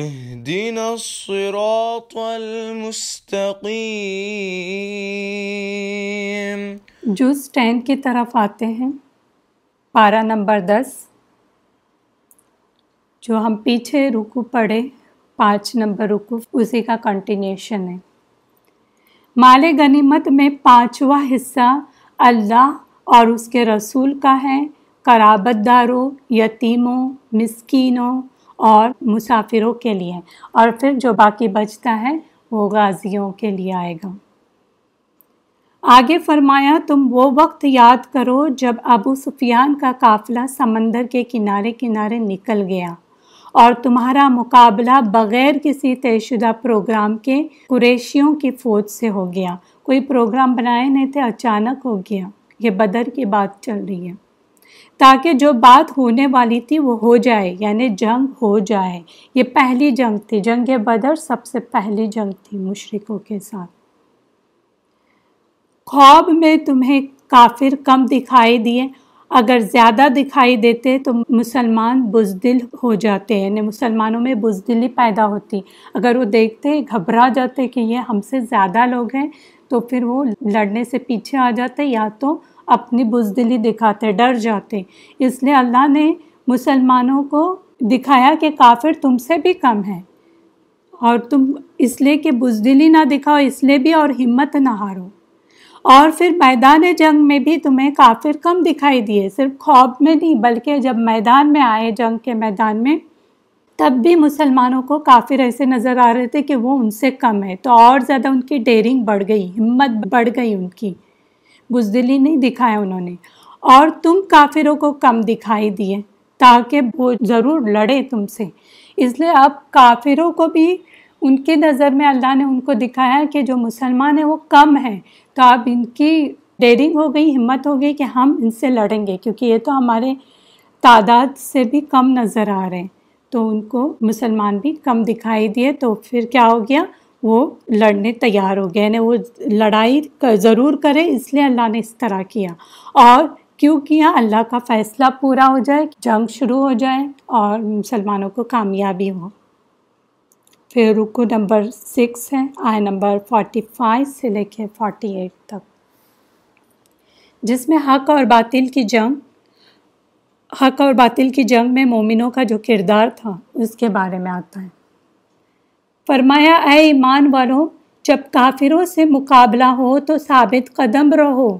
اهدنا الصراط المستقيم juice ten की तरफ आते हैं पारा नंबर दस जो हम पीछे रुकू पढ़े पाँच नंबर रुकू उसी का कंटिन्यूशन है माले गनीमत में पांचवा हिस्सा अल्लाह और उसके रसूल का है कराबतदारों यतीमों मिस्कीनों और मुसाफिरों के लिए और फिर जो बाकी बचता है वो गाजियों के लिए आएगा आगे फरमाया तुम वो वक्त याद करो जब अबू सुफियान का काफिला समंदर के किनारे किनारे निकल गया और तुम्हारा मुकाबला बग़ैर किसी तयशुदा प्रोग्राम के कुरेशियों की फ़ौज से हो गया कोई प्रोग्राम बनाए नहीं थे अचानक हो गया ये बदर की बात चल रही है ताकि जो बात होने वाली थी वो हो जाए यानी जंग हो जाए ये पहली जंग थी जंग बदर सबसे पहली जंग थी मुशरकों के साथ ख्वाब में तुम्हें काफिर कम दिखाई दिए अगर ज़्यादा दिखाई देते तो मुसलमान बुजदिल हो जाते यानी मुसलमानों में बुजदिली पैदा होती अगर वो देखते घबरा जाते कि ये हमसे ज़्यादा लोग हैं तो फिर वो लड़ने से पीछे आ जाते या तो अपनी बुजदिली दिखाते डर जाते इसलिए अल्लाह ने मुसलमानों को दिखाया कि काफिर तुमसे भी कम है और तुम इसलिए कि बुजदिली ना दिखाओ इसलिए भी और हिम्मत ना हारो और फिर मैदान जंग में भी तुम्हें काफिर कम दिखाई दिए सिर्फ खौफ में नहीं बल्कि जब मैदान में आए जंग के मैदान में तब भी मुसलमानों को काफिर ऐसे नज़र आ रहे थे कि वो उनसे कम है तो और ज़्यादा उनकी डेयरिंग बढ़ गई हिम्मत बढ़ गई उनकी बुजदिली नहीं दिखाया उन्होंने और तुम काफिरों को कम दिखाई दिए ताकि वो ज़रूर लड़े तुमसे इसलिए अब काफिरों को भी उनके नज़र में अल्लाह ने उनको दिखाया कि जो मुसलमान हैं वो कम हैं तो अब इनकी डेरिंग हो गई हिम्मत हो गई कि हम इनसे लड़ेंगे क्योंकि ये तो हमारे तादाद से भी कम नज़र आ रहे हैं तो उनको मुसलमान भी कम दिखाई दिए तो फिर क्या हो गया वो लड़ने तैयार हो गए यानी वो लड़ाई कर, ज़रूर करें इसलिए अल्लाह ने इस तरह किया और क्यों किया अल्लाह का फ़ैसला पूरा हो जाए जंग शुरू हो जाए और मुसलमानों को कामयाबी हो फिर रुको नंबर सिक्स है आए नंबर फोर्टी फाइव से लेके फोर्टी एट तक जिसमें हक और बातिल की जंग हक और बातिल की जंग में मोमिनों का जो किरदार था उसके बारे में आता है फरमाया अय ईमान वालों जब काफिरों से मुकाबला हो तो साबित कदम रहो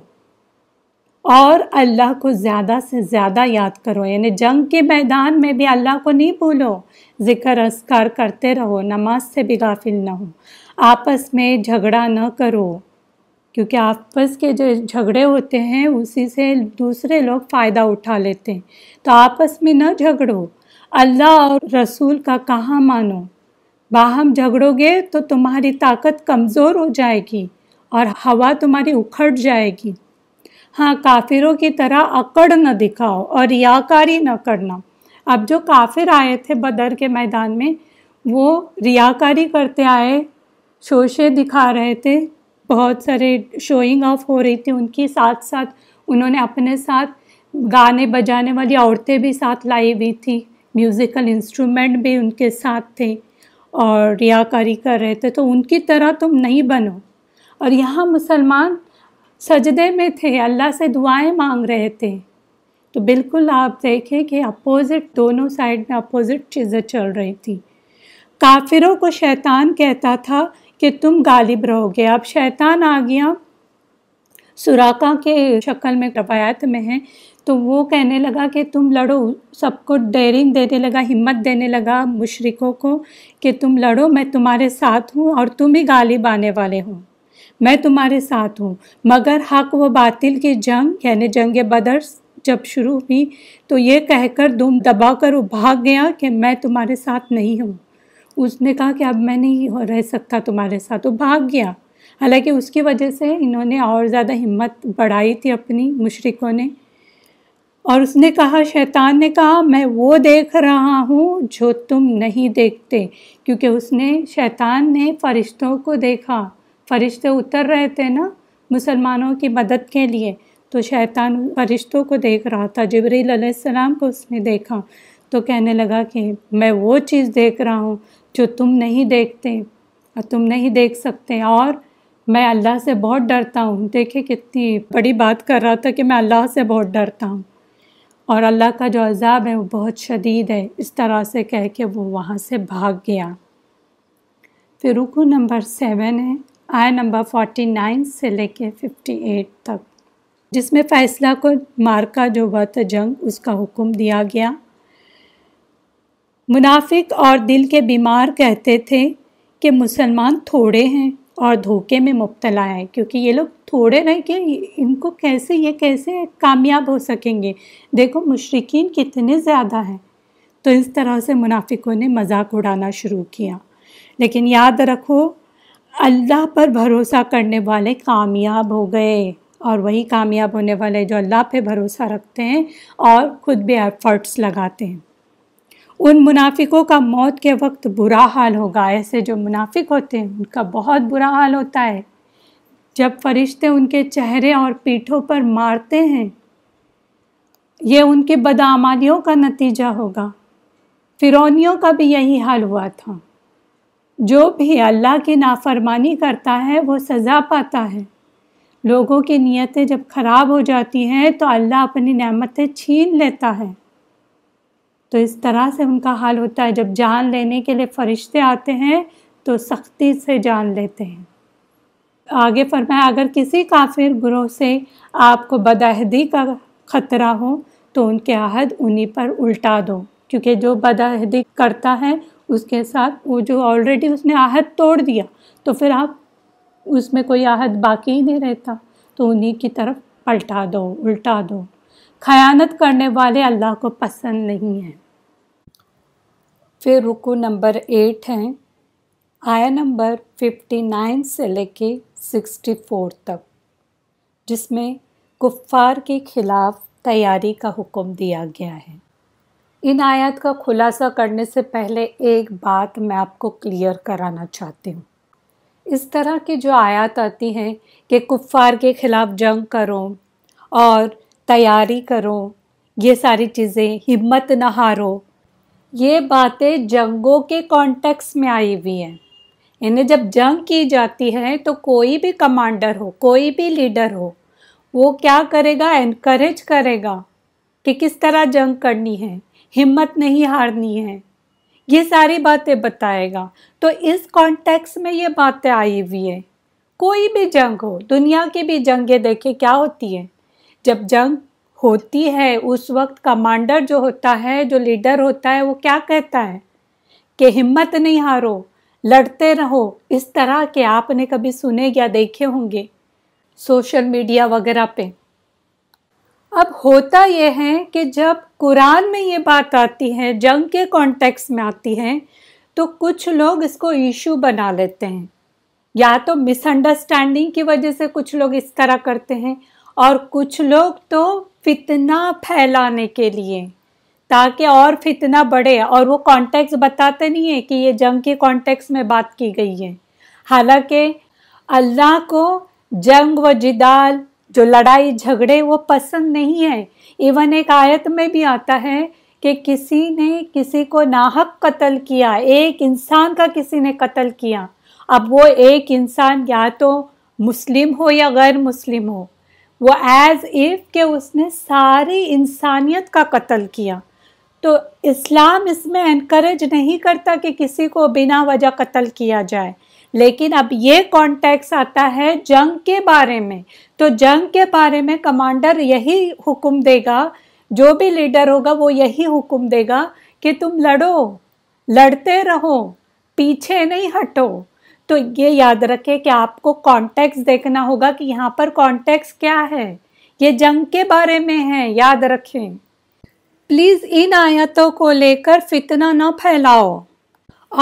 और अल्लाह को ज़्यादा से ज़्यादा याद करो यानी जंग के मैदान में भी अल्लाह को नहीं भूलो ज़िक्र असकार करते रहो नमाज से भी गाफिल ना हो आपस में झगड़ा न करो क्योंकि आपस के जो झगड़े होते हैं उसी से दूसरे लोग फ़ायदा उठा लेते हैं तो आपस में न झगड़ो अल्लाह और रसूल का कहाँ मानो बाहम झगड़ोगे तो तुम्हारी ताकत कमज़ोर हो जाएगी और हवा तुम्हारी उखड़ जाएगी हाँ काफिरों की तरह अकड़ न दिखाओ और रियाकारी न करना अब जो काफिर आए थे बदर के मैदान में वो रियाकारी करते आए शोशे दिखा रहे थे बहुत सारे शोइंग ऑफ हो रही थी उनकी साथ साथ उन्होंने अपने साथ गाने बजाने वाली औरतें भी साथ लाई हुई थी म्यूज़िकल इंस्ट्रूमेंट भी उनके साथ थे और रियाकारी कर रहे थे तो उनकी तरह तुम नहीं बनो और यहाँ मुसलमान सजदे में थे अल्लाह से दुआएं मांग रहे थे तो बिल्कुल आप देखें कि अपोज़िट दोनों साइड में अपोज़िट चीज़ें चल रही थी काफिरों को शैतान कहता था कि तुम गालिब रहोगे अब शैतान आ गया सुराका के शक्ल में रवायत में है तो वो कहने लगा कि तुम लड़ो सबको डेयरिंग देने लगा हिम्मत देने लगा मुशरकों को कि तुम लड़ो मैं तुम्हारे साथ हूँ और तुम ही गालिब आने वाले हो मैं तुम्हारे साथ हूँ मगर हक व बातिल की जंग यानी जंग बदर जब शुरू हुई तो ये कहकर दुम दबा कर वो भाग गया कि मैं तुम्हारे साथ नहीं हूँ उसने कहा कि अब मैं नहीं रह सकता तुम्हारे साथ वो भाग गया हालांकि उसकी वजह से इन्होंने और ज़्यादा हिम्मत बढ़ाई थी अपनी मुशरकों ने और उसने कहा शैतान ने कहा मैं वो देख रहा हूँ जो तुम नहीं देखते क्योंकि उसने शैतान ने फरिश्तों को देखा फरिश्ते उतर रहे थे ना मुसलमानों की मदद के लिए तो शैतान फरिश्तों को देख रहा था जबरील सलाम को उसने देखा तो कहने लगा कि मैं वो चीज़ देख रहा हूँ जो तुम नहीं देखते और तुम नहीं देख सकते और मैं अल्लाह से बहुत डरता हूँ देखे कितनी बड़ी बात कर रहा था कि मैं अल्लाह से बहुत डरता हूँ और अल्लाह का जो अज़ाब है वो बहुत शदीद है इस तरह से कह के वो वहाँ से भाग गया फिर रुको नंबर सेवन है आय नंबर फोर्टी नाइन से ले कर फिफ्टी एट तक जिसमें फ़ैसला को मार्का जो हुआ जंग उसका हुक्म दिया गया मुनाफिक और दिल के बीमार कहते थे कि मुसलमान थोड़े हैं और धोखे में मुबतला है क्योंकि ये लोग थोड़े रह के इनको कैसे ये कैसे कामयाब हो सकेंगे देखो मुशरकिन कितने ज़्यादा हैं तो इस तरह से मुनाफिकों ने मजाक उड़ाना शुरू किया लेकिन याद रखो अल्लाह पर भरोसा करने वाले कामयाब हो गए और वही कामयाब होने वाले जो अल्लाह पे भरोसा रखते हैं और ख़ुद भी एफ़र्ट्स लगाते हैं उन मुनाफिकों का मौत के वक्त बुरा हाल होगा ऐसे जो मुनाफिक होते हैं उनका बहुत बुरा हाल होता है जब फरिश्ते उनके चेहरे और पीठों पर मारते हैं ये उनके बदामालियों का नतीजा होगा फिरौनियों का भी यही हाल हुआ था जो भी अल्लाह की नाफरमानी करता है वो सज़ा पाता है लोगों की नीयतें जब ख़राब हो जाती हैं तो अल्लाह अपनी नमतें छीन लेता है तो इस तरह से उनका हाल होता है जब जान लेने के लिए फरिश्ते आते हैं तो सख्ती से जान लेते हैं आगे फरमाया अगर किसी काफिर ग्रोह से आपको बदहदी का ख़तरा हो तो उनके अहद उन्हीं पर उल्टा दो क्योंकि जो बदाहदी करता है उसके साथ वो जो ऑलरेडी उसने आहद तोड़ दिया तो फिर आप उसमें कोई आहद बाकी ही नहीं रहता तो उन्हीं की तरफ पलटा दो उल्टा दो खयानत करने वाले अल्लाह को पसंद नहीं है फिर रुकू नंबर एट हैं आया नंबर फिफ्टी नाइन से लेके सिक्सटी फोर तक जिसमें कुफ़ार के ख़िलाफ़ तैयारी का हुक्म दिया गया है इन आयत का खुलासा करने से पहले एक बात मैं आपको क्लियर कराना चाहती हूँ इस तरह की जो आयत आती हैं कि कुफ्फार के ख़िलाफ़ जंग करो और तैयारी करो ये सारी चीज़ें हिम्मत न हारो ये बातें जंगों के कॉन्टेक्स में आई हुई हैं इन्हें जब जंग की जाती है तो कोई भी कमांडर हो कोई भी लीडर हो वो क्या करेगा इनक्रेज करेगा कि किस तरह जंग करनी है हिम्मत नहीं हारनी है ये सारी बातें बताएगा तो इस कॉन्टेक्स में ये बातें आई हुई है कोई भी जंग हो दुनिया की भी जंगें देखे क्या होती है जब जंग होती है उस वक्त कमांडर जो होता है जो लीडर होता है वो क्या कहता है कि हिम्मत नहीं हारो लड़ते रहो इस तरह के आपने कभी सुने या देखे होंगे सोशल मीडिया वगैरह पे अब होता यह है कि जब कुरान में ये बात आती है जंग के कॉन्टेक्स्ट में आती है तो कुछ लोग इसको इशू बना लेते हैं या तो मिसअंडरस्टैंडिंग की वजह से कुछ लोग इस तरह करते हैं और कुछ लोग तो फितना फैलाने के लिए ताकि और फितना बढ़े और वो कॉन्टेक्स्ट बताते नहीं है कि ये जंग के कॉन्टेक्स्ट में बात की गई है हालांकि अल्लाह को जंग व जिदाल जो लड़ाई झगड़े वो पसंद नहीं है इवन एक आयत में भी आता है कि किसी ने किसी को नाहक कत्ल किया एक इंसान का किसी ने कत्ल किया अब वो एक इंसान या तो मुस्लिम हो या गैर मुस्लिम हो वो एज़ इफ़ के उसने सारी इंसानियत का कत्ल किया तो इस्लाम इसमें इनक्रेज नहीं करता कि किसी को बिना वजह कत्ल किया जाए लेकिन अब ये कॉन्टेक्स आता है जंग के बारे में तो जंग के बारे में कमांडर यही हुक्म देगा जो भी लीडर होगा वो यही हुक्म देगा कि तुम लड़ो लड़ते रहो पीछे नहीं हटो तो ये याद रखें कि आपको कॉन्टेक्स देखना होगा कि यहाँ पर कॉन्टेक्स क्या है ये जंग के बारे में है याद रखें प्लीज़ इन आयतों को लेकर फितना ना फैलाओ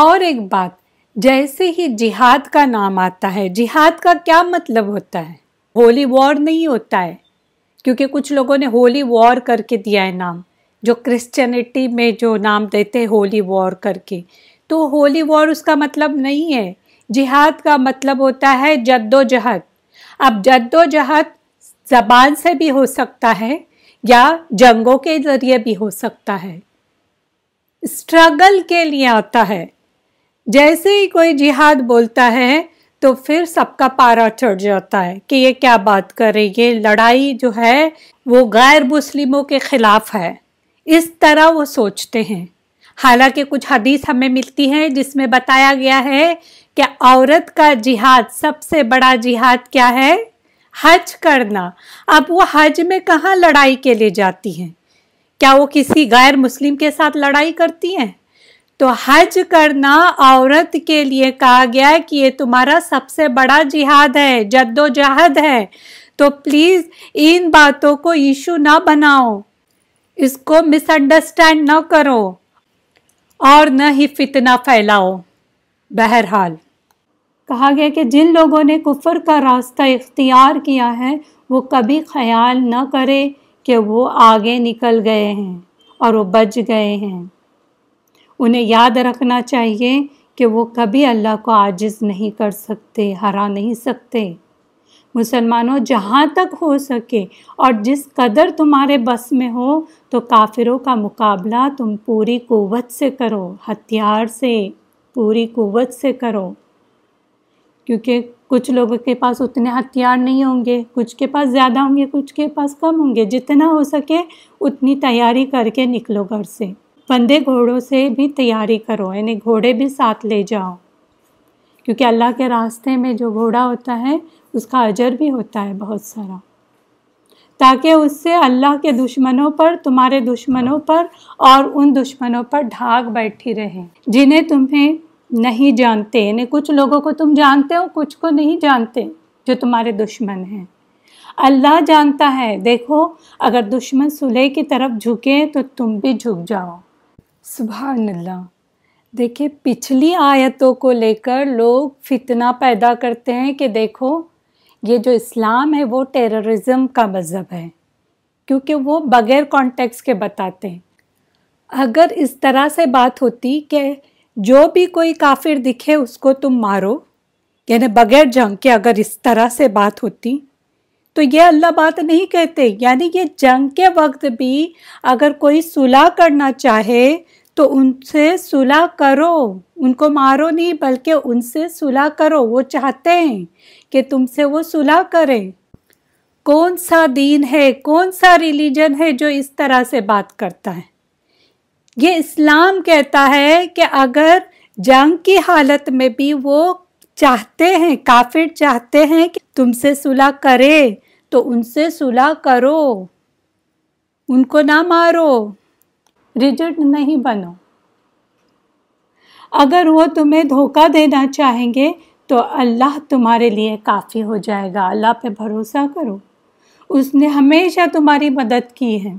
और एक बात जैसे ही जिहाद का नाम आता है जिहाद का क्या मतलब होता है होली वॉर नहीं होता है क्योंकि कुछ लोगों ने होली वॉर करके दिया है नाम जो क्रिश्चियनिटी में जो नाम देते हैं होली वॉर करके तो होली वॉर उसका मतलब नहीं है जिहाद का मतलब होता है जद्दोजहद अब जद्दोजहद ज़बान से भी हो सकता है या जंगों के ज़रिए भी हो सकता है स्ट्रगल के लिए आता है जैसे ही कोई जिहाद बोलता है तो फिर सबका पारा चढ़ जाता है कि ये क्या बात कर रही है लड़ाई जो है वो गैर मुस्लिमों के ख़िलाफ़ है इस तरह वो सोचते हैं हालांकि कुछ हदीस हमें मिलती है जिसमें बताया गया है क्या औरत का जिहाद सबसे बड़ा जिहाद क्या है हज करना अब वो हज में कहाँ लड़ाई के लिए जाती हैं क्या वो किसी गैर मुस्लिम के साथ लड़ाई करती हैं तो हज करना औरत के लिए कहा गया है कि ये तुम्हारा सबसे बड़ा जिहाद है जद्दोजहद है तो प्लीज़ इन बातों को इशू ना बनाओ इसको मिसअंडरस्टैंड ना करो और न ही फितना फैलाओ बहरहाल कहा गया कि जिन लोगों ने कुफर का रास्ता इख्तियार किया है वो कभी ख्याल न करे कि वो आगे निकल गए हैं और वो बच गए हैं उन्हें याद रखना चाहिए कि वो कभी अल्लाह को आजिज़ नहीं कर सकते हरा नहीं सकते मुसलमानों जहाँ तक हो सके और जिस कदर तुम्हारे बस में हो तो काफिरों का मुकाबला तुम पूरी कुवत से करो हथियार से पूरी कुवत से करो क्योंकि कुछ लोगों के पास उतने हथियार नहीं होंगे कुछ के पास ज़्यादा होंगे कुछ के पास कम होंगे जितना हो सके उतनी तैयारी करके निकलो घर से बंदे घोड़ों से भी तैयारी करो यानी घोड़े भी साथ ले जाओ क्योंकि अल्लाह के रास्ते में जो घोड़ा होता है उसका अजर भी होता है बहुत सारा ताकि उससे अल्लाह के दुश्मनों पर तुम्हारे दुश्मनों पर और उन दुश्मनों पर ढाक बैठी रहे जिन्हें तुम्हें नहीं जानते यानी कुछ लोगों को तुम जानते हो कुछ को नहीं जानते जो तुम्हारे दुश्मन हैं अल्लाह जानता है देखो अगर दुश्मन सुलह की तरफ झुके तो तुम भी झुक जाओ सुबह अल्लाह देखिए पिछली आयतों को लेकर लोग फितना पैदा करते हैं कि देखो ये जो इस्लाम है वो टेररिज्म का मज़हब है क्योंकि वो बग़ैर कॉन्टेक्स्ट के बताते हैं अगर इस तरह से बात होती कि जो भी कोई काफिर दिखे उसको तुम मारो यानी बग़ैर जंग के अगर इस तरह से बात होती तो ये अल्लाह बात नहीं कहते यानी ये जंग के वक्त भी अगर कोई सुलह करना चाहे तो उनसे सुलह करो उनको मारो नहीं बल्कि उनसे सुलह करो वो चाहते हैं कि तुमसे वो सुलह करे कौन सा दीन है कौन सा रिलीजन है जो इस तरह से बात करता है ये इस्लाम कहता है कि अगर जंग की हालत में भी वो चाहते हैं काफिर चाहते हैं कि तुमसे सुलह करे तो उनसे सुलह करो उनको ना मारो रिजिड नहीं बनो अगर वो तुम्हें धोखा देना चाहेंगे तो अल्लाह तुम्हारे लिए काफ़ी हो जाएगा अल्लाह पे भरोसा करो उसने हमेशा तुम्हारी मदद की है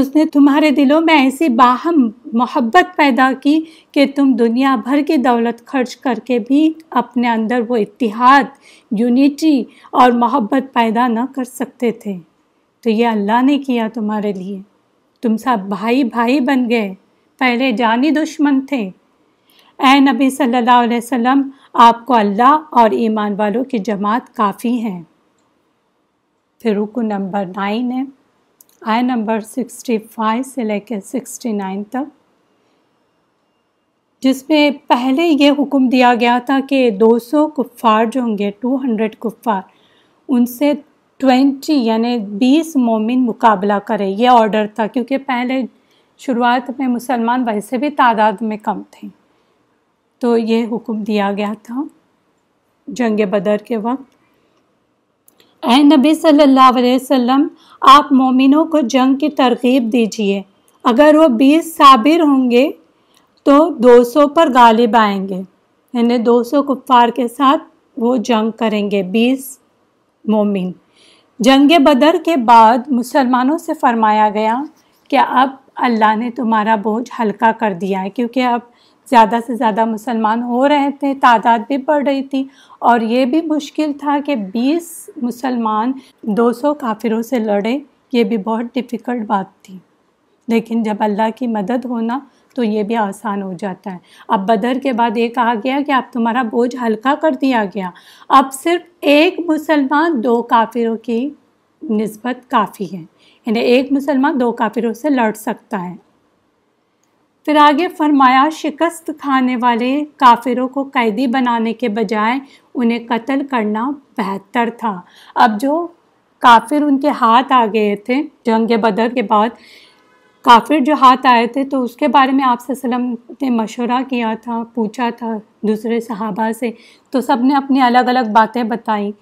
उसने तुम्हारे दिलों में ऐसी बाहम मोहब्बत पैदा की कि तुम दुनिया भर की दौलत खर्च करके भी अपने अंदर वो इतिहाद यूनिटी और मोहब्बत पैदा ना कर सकते थे तो ये अल्लाह ने किया तुम्हारे लिए तुम सब भाई भाई बन गए पहले जानी दुश्मन थे ए नबी सल्लल्लाहु अलैहि वसल्लम आपको अल्लाह और ईमान वालों की जमात काफ़ी हैं फिर रुकू नंबर नाइन है आय नंबर सिक्सटी फाइव से लेकर सिक्सटी नाइन तक जिसमें पहले ये हुक्म दिया गया था कि दो सौ कुफ़ार जो होंगे टू हंड्रेड कुफ़ार उनसे ट्वेंटी यानि बीस मोमिन मुकाबला करें यह ऑर्डर था क्योंकि पहले शुरुआत में मुसलमान वैसे भी तादाद में कम थे तो ये हुक्म दिया गया था जंग बदर के वक्त ए नबी सल्लल्लाहु अलैहि वसल्लम आप मोमिनों को जंग की तरकीब दीजिए अगर वो बीस साबिर होंगे तो दो सौ पर गालिब आएंगे यानी दो सौ कुफ़ार के साथ वो जंग करेंगे बीस मोमिन जंग बदर के बाद मुसलमानों से फरमाया गया कि अब अल्लाह ने तुम्हारा बोझ हल्का कर दिया है क्योंकि अब ज़्यादा से ज़्यादा मुसलमान हो रहे थे तादाद भी बढ़ रही थी और ये भी मुश्किल था कि 20 मुसलमान 200 काफिरों से लड़े ये भी बहुत डिफ़िकल्ट बात थी लेकिन जब अल्लाह की मदद होना तो ये भी आसान हो जाता है अब बदर के बाद ये कहा गया कि अब तुम्हारा बोझ हल्का कर दिया गया अब सिर्फ एक मुसलमान दो काफिरों की नस्बत काफ़ी है यानी एक मुसलमान दो काफिरों से लड़ सकता है फिर आगे फरमाया शिकस्त खाने वाले काफिरों को कैदी बनाने के बजाय उन्हें कत्ल करना बेहतर था अब जो काफिर उनके हाथ आ गए थे जंग बदर के बाद काफिर जो हाथ आए थे तो उसके बारे में आप वसलम ने मशवरा किया था पूछा था दूसरे सहाबा से तो सब ने अपनी अलग अलग बातें बताई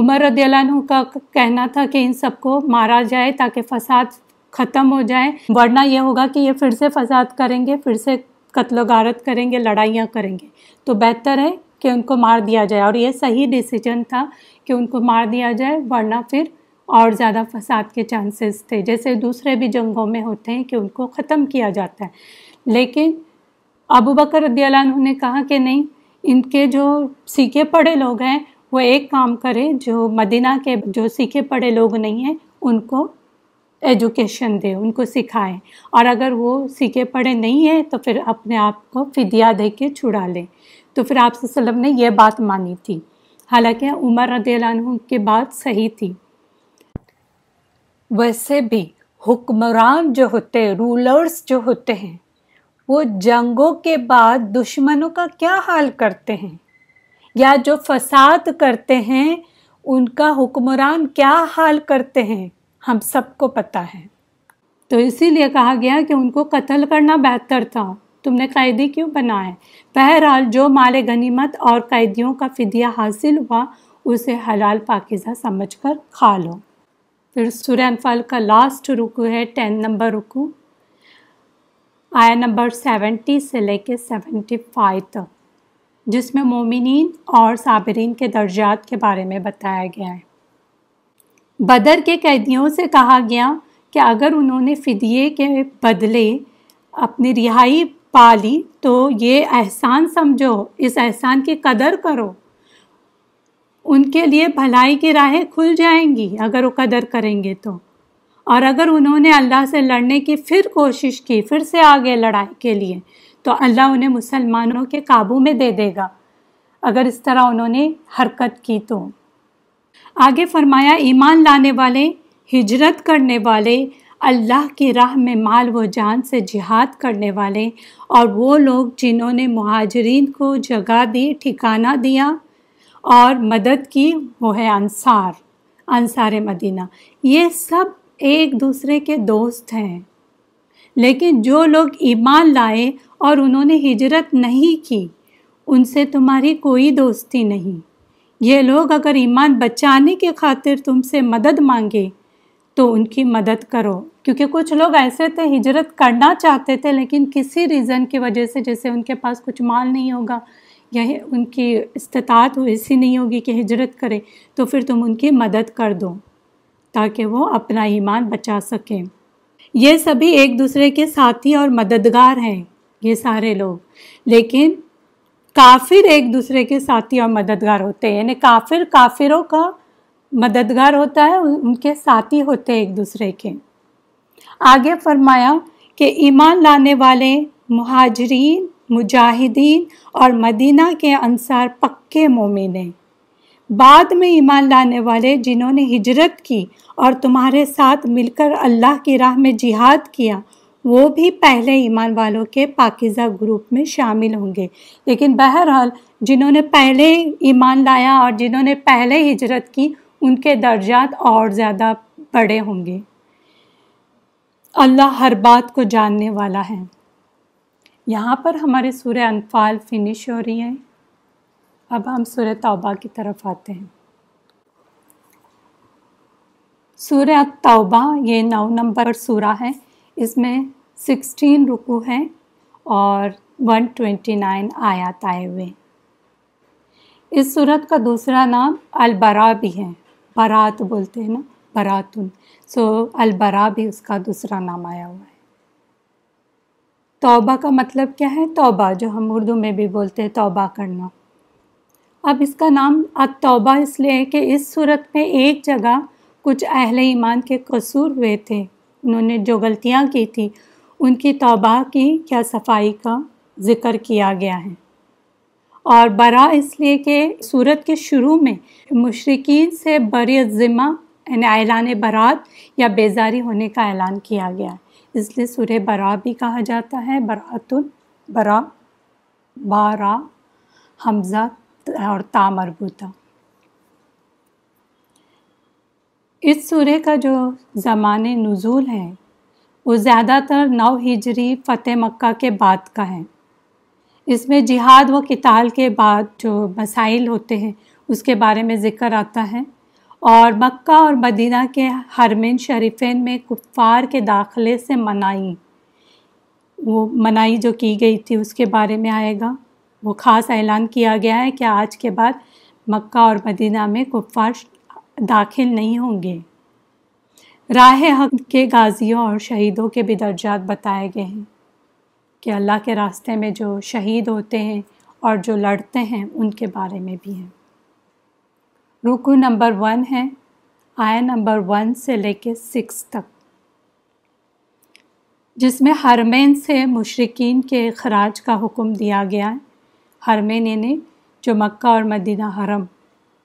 उमर रदील्ला का कहना था कि इन सबको मारा जाए ताकि फसाद ख़त्म हो जाए वरना यह होगा कि ये फिर से फसाद करेंगे फिर से कत्ल गारत करेंगे लड़ाइयाँ करेंगे तो बेहतर है कि उनको मार दिया जाए और ये सही डिसीजन था कि उनको मार दिया जाए वरना फिर और ज़्यादा फसाद के चांसेस थे जैसे दूसरे भी जंगों में होते हैं कि उनको ख़त्म किया जाता है लेकिन अबू बकर रदीलान ने कहा कि नहीं इनके जो सीखे पढ़े लोग हैं वो एक काम करें जो मदीना के जो सीखे पढ़े लोग नहीं हैं उनको एजुकेशन दें उनको सिखाएं और अगर वो सीखे पढ़े नहीं हैं तो फिर अपने आप को फिदिया दे के छुड़ा लें तो फिर आप वसलम ने यह बात मानी थी हालांकि उमर रदीन की बात सही थी वैसे भी हुक्मरान जो होते हैं रूलर्स जो होते हैं वो जंगों के बाद दुश्मनों का क्या हाल करते हैं या जो फसाद करते हैं उनका हुक्मरान क्या हाल करते हैं हम सबको पता है तो इसीलिए कहा गया कि उनको कत्ल करना बेहतर था तुमने कैदी क्यों बनाए बहरहाल जो माल गनीमत और कैदियों का फिदिया हासिल हुआ उसे हलाल पाकिजा समझ कर खा लो फिर सूर्य अनफाल का लास्ट रुकू है टेन नंबर रुकू आया नंबर सेवेंटी से लेके सेवेंटी फाइव तक जिसमें मोमिन और साबरीन के दर्जात के बारे में बताया गया है बदर के कैदियों से कहा गया कि अगर उन्होंने फिदिए के बदले अपनी रिहाई पा ली तो ये एहसान समझो इस एहसान की कदर करो उनके लिए भलाई की राहें खुल जाएंगी अगर वो कदर करेंगे तो और अगर उन्होंने अल्लाह से लड़ने की फिर कोशिश की फिर से आगे लड़ाई के लिए तो अल्लाह उन्हें मुसलमानों के काबू में दे देगा अगर इस तरह उन्होंने हरकत की तो आगे फरमाया ईमान लाने वाले हिजरत करने वाले अल्लाह की राह में माल व जान से जिहाद करने वाले और वो लोग जिन्होंने महाजरीन को जगह दी ठिकाना दिया और मदद की वो है अंसार अनसार मदीना ये सब एक दूसरे के दोस्त हैं लेकिन जो लोग ईमान लाए और उन्होंने हिजरत नहीं की उनसे तुम्हारी कोई दोस्ती नहीं ये लोग अगर ईमान बचाने की खातिर तुमसे मदद मांगे तो उनकी मदद करो क्योंकि कुछ लोग ऐसे थे हिजरत करना चाहते थे लेकिन किसी रीज़न की वजह से जैसे उनके पास कुछ माल नहीं होगा या उनकी इस्तात ऐसी नहीं होगी कि हिजरत करें तो फिर तुम उनकी मदद कर दो ताकि वो अपना ईमान बचा सकें ये सभी एक दूसरे के साथी और मददगार हैं ये सारे लोग लेकिन काफिर एक दूसरे के साथी और मददगार होते हैं यानी काफिर काफिरों का मददगार होता है उनके साथी होते हैं एक दूसरे के आगे फरमाया कि ईमान लाने वाले महाजरीन मुजाहिदीन और मदीना के अनुसार पक्के मोमिन हैं बाद में ईमान लाने वाले जिन्होंने हिजरत की और तुम्हारे साथ मिलकर अल्लाह की राह में जिहाद किया वो भी पहले ईमान वालों के पाकिज़ा ग्रुप में शामिल होंगे लेकिन बहरहाल जिन्होंने पहले ईमान लाया और जिन्होंने पहले हिजरत की उनके दर्जात और ज़्यादा बड़े होंगे अल्लाह हर बात को जानने वाला है यहाँ पर हमारे सूर अनफाल फिनिश हो रही है अब हम सूर तौबा की तरफ आते हैं सूर तौबा ये नौ नंबर सूरा है इसमें सिक्सटीन रुकू हैं और वन ट्वेंटी नाइन आयात आए हुए इस सूरत का दूसरा नाम अलबरा भी है बरात बोलते हैं ना बरातुन सो अलबरा भी उसका दूसरा नाम आया हुआ है तौबा का मतलब क्या है तौबा जो हम उर्दू में भी बोलते हैं तौबा करना अब इसका नाम अब तौबा इसलिए है कि इस सूरत में एक जगह कुछ अहले ईमान के कसूर हुए थे उन्होंने जो गलतियाँ की थी उनकी तोबा की क्या सफाई का ज़िक्र किया गया है और बरा इसलिए कि सूरत के शुरू में मशरकिन से बड़ी ज़िम्मा यानी ऐलान बरात या बेजारी होने का ऐलान किया गया है इसलिए सूर्य बरा भी कहा जाता है बरातुल बरा बारा हमजा और ता मरबूता इस सूर्य का जो ज़मान नज़ूल है वो ज़्यादातर नौ हिजरी फ़तेह मक्का के बाद का है इसमें जिहाद व किताल के बाद जो मसाइल होते हैं उसके बारे में ज़िक्र आता है और मक्का और मदीना के हरमिन शरीफेन में कुफ़ार के दाखले से मनाई वो मनाई जो की गई थी उसके बारे में आएगा वो ख़ास ऐलान किया गया है कि आज के बाद मक्का और मदीना में कुफ़ार दाखिल नहीं होंगे राह हक के गाज़ियों और शहीदों के भी दर्जात बताए गए हैं कि अल्लाह के रास्ते में जो शहीद होते हैं और जो लड़ते हैं उनके बारे में भी हैं रुकू नंबर वन है आया नंबर वन से लेके सिक्स तक जिसमें हरमेन से मुशरकिन के अखराज का हुक्म दिया गया है हरमेन यानी जो मक्का और मदीना हरम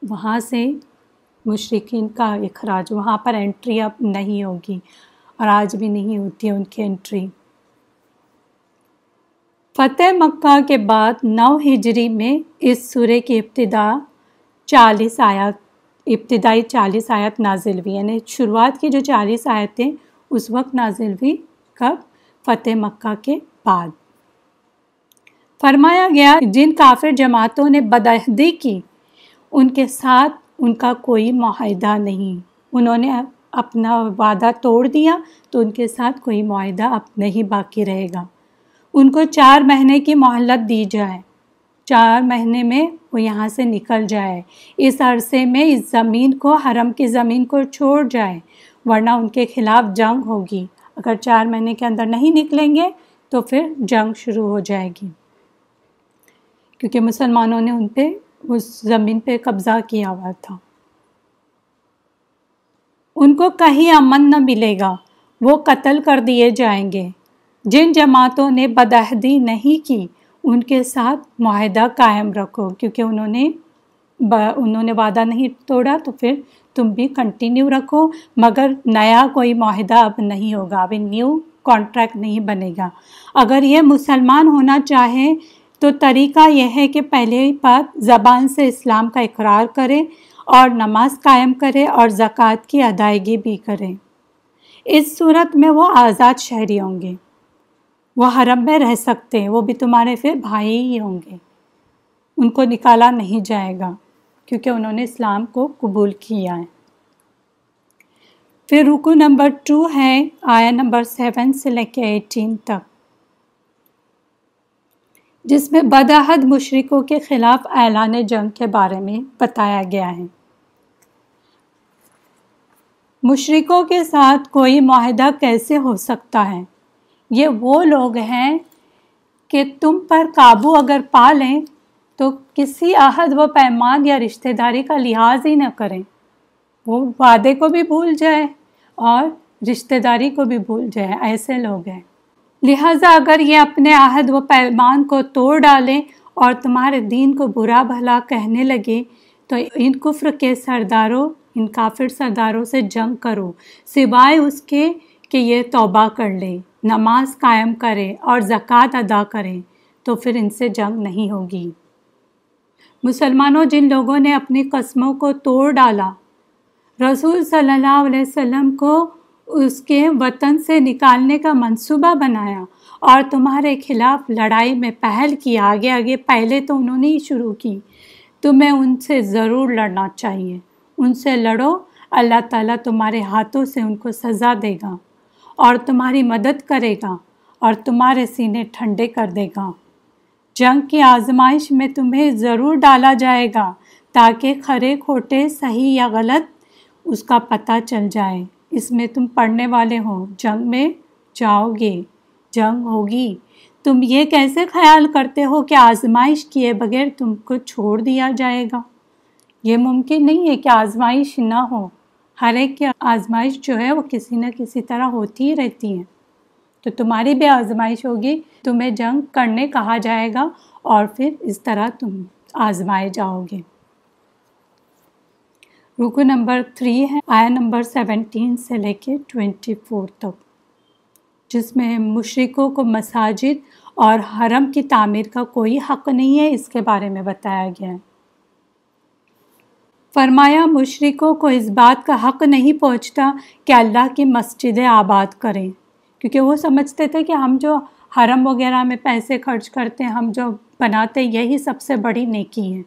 वहाँ से मुशरकिन का अखराज वहाँ पर एंट्री अब नहीं होगी और आज भी नहीं होती है उनकी एंट्री फ़तेह मक्का के बाद नौ हिजरी में इस सूर्य की इब्तदा चालीस आयत इब्तदाई चालीस आयत नाजिल हुई यानी शुरुआत की जो चालीस आयतें उस वक्त नाजिल हुई कब फ़तेह मक्का के बाद फरमाया गया जिन काफिर जमातों ने बदहदी की उनके साथ उनका कोई माहदा नहीं उन्होंने अपना वादा तोड़ दिया तो उनके साथ कोई माहदा अब नहीं बाकी रहेगा उनको चार महीने की मोहलत दी जाए चार महीने में वो यहाँ से निकल जाए इस अरसे में इस ज़मीन को हरम की ज़मीन को छोड़ जाए वरना उनके खिलाफ जंग होगी अगर चार महीने के अंदर नहीं निकलेंगे तो फिर जंग शुरू हो जाएगी क्योंकि मुसलमानों ने उन पर उस ज़मीन पे कब्ज़ा किया हुआ था उनको कहीं अमन न मिलेगा वो कत्ल कर दिए जाएंगे जिन जमातों ने बदहदी नहीं की उनके साथ माहदा कायम रखो क्योंकि उन्होंने उन्होंने वादा नहीं तोड़ा तो फिर तुम भी कंटिन्यू रखो मगर नया कोई माहिदा अब नहीं होगा अभी न्यू कॉन्ट्रैक्ट नहीं बनेगा अगर ये मुसलमान होना चाहे तो तरीका यह है कि पहले ही बात ज़बान से इस्लाम का इकरार करें और नमाज कायम करें और ज़क़़त की अदायगी भी करें इस सूरत में वो आज़ाद शहरी होंगे वो हरम में रह सकते हैं वो भी तुम्हारे फिर भाई ही होंगे उनको निकाला नहीं जाएगा क्योंकि उन्होंने इस्लाम को कबूल किया है फिर रुकू नंबर टू है आया नंबर सेवन से लेके एटीन तक जिसमें बदाहद मुशरकों के ख़िलाफ़ ऐलान जंग के बारे में बताया गया है मुशरकों के साथ कोई माहदा कैसे हो सकता है ये वो लोग हैं कि तुम पर काबू अगर पा लें तो किसी अहद व पैमान या रिश्तेदारी का लिहाज ही ना करें वो वादे को भी भूल जाए और रिश्तेदारी को भी भूल जाए ऐसे लोग हैं लिहाजा अगर ये अपने आहद व पैमान को तोड़ डालें और तुम्हारे दीन को बुरा भला कहने लगे तो इन कुफ्र के सरदारों इन काफिर सरदारों से जंग करो सिवाय उसके कि ये तौबा कर ले नमाज कायम करें और ज़क़़त अदा करें तो फिर इनसे जंग नहीं होगी मुसलमानों जिन लोगों ने अपनी कस्मों को तोड़ डाला रसूल सल्लल्लाहु अलैहि वसल्लम को उसके वतन से निकालने का मंसूबा बनाया और तुम्हारे खिलाफ लड़ाई में पहल की आगे आगे पहले तो उन्होंने ही शुरू की तुम्हें उनसे ज़रूर लड़ना चाहिए उनसे लड़ो अल्लाह ताला तुम्हारे हाथों से उनको सज़ा देगा और तुम्हारी मदद करेगा और तुम्हारे सीने ठंडे कर देगा जंग की आजमाइश में तुम्हें ज़रूर डाला जाएगा ताकि खरे खोटे सही या गलत उसका पता चल जाए इसमें तुम पढ़ने वाले हो जंग में जाओगे जंग होगी तुम ये कैसे ख्याल करते हो कि आजमाइश किए बगैर तुमको छोड़ दिया जाएगा ये मुमकिन नहीं है कि आजमाइश ना हो हर एक की आजमाइश जो है वो किसी न किसी तरह होती ही रहती है तो तुम्हारी भी आजमाइश होगी तुम्हें जंग करने कहा जाएगा और फिर इस तरह तुम आजमाए जाओगे रुकू नंबर थ्री है आया नंबर सेवनटीन से लेके ट्वेंटी फोर तक जिसमें मुशरकों को मसाजिद और हरम की तामीर का कोई हक नहीं है इसके बारे में बताया गया है फरमाया मुशरकों को इस बात का हक नहीं पहुंचता कि अल्लाह की मस्जिदें आबाद करें क्योंकि वो समझते थे कि हम जो हरम वगैरह में पैसे खर्च करते हैं हम जो बनाते यही सबसे बड़ी नेकी है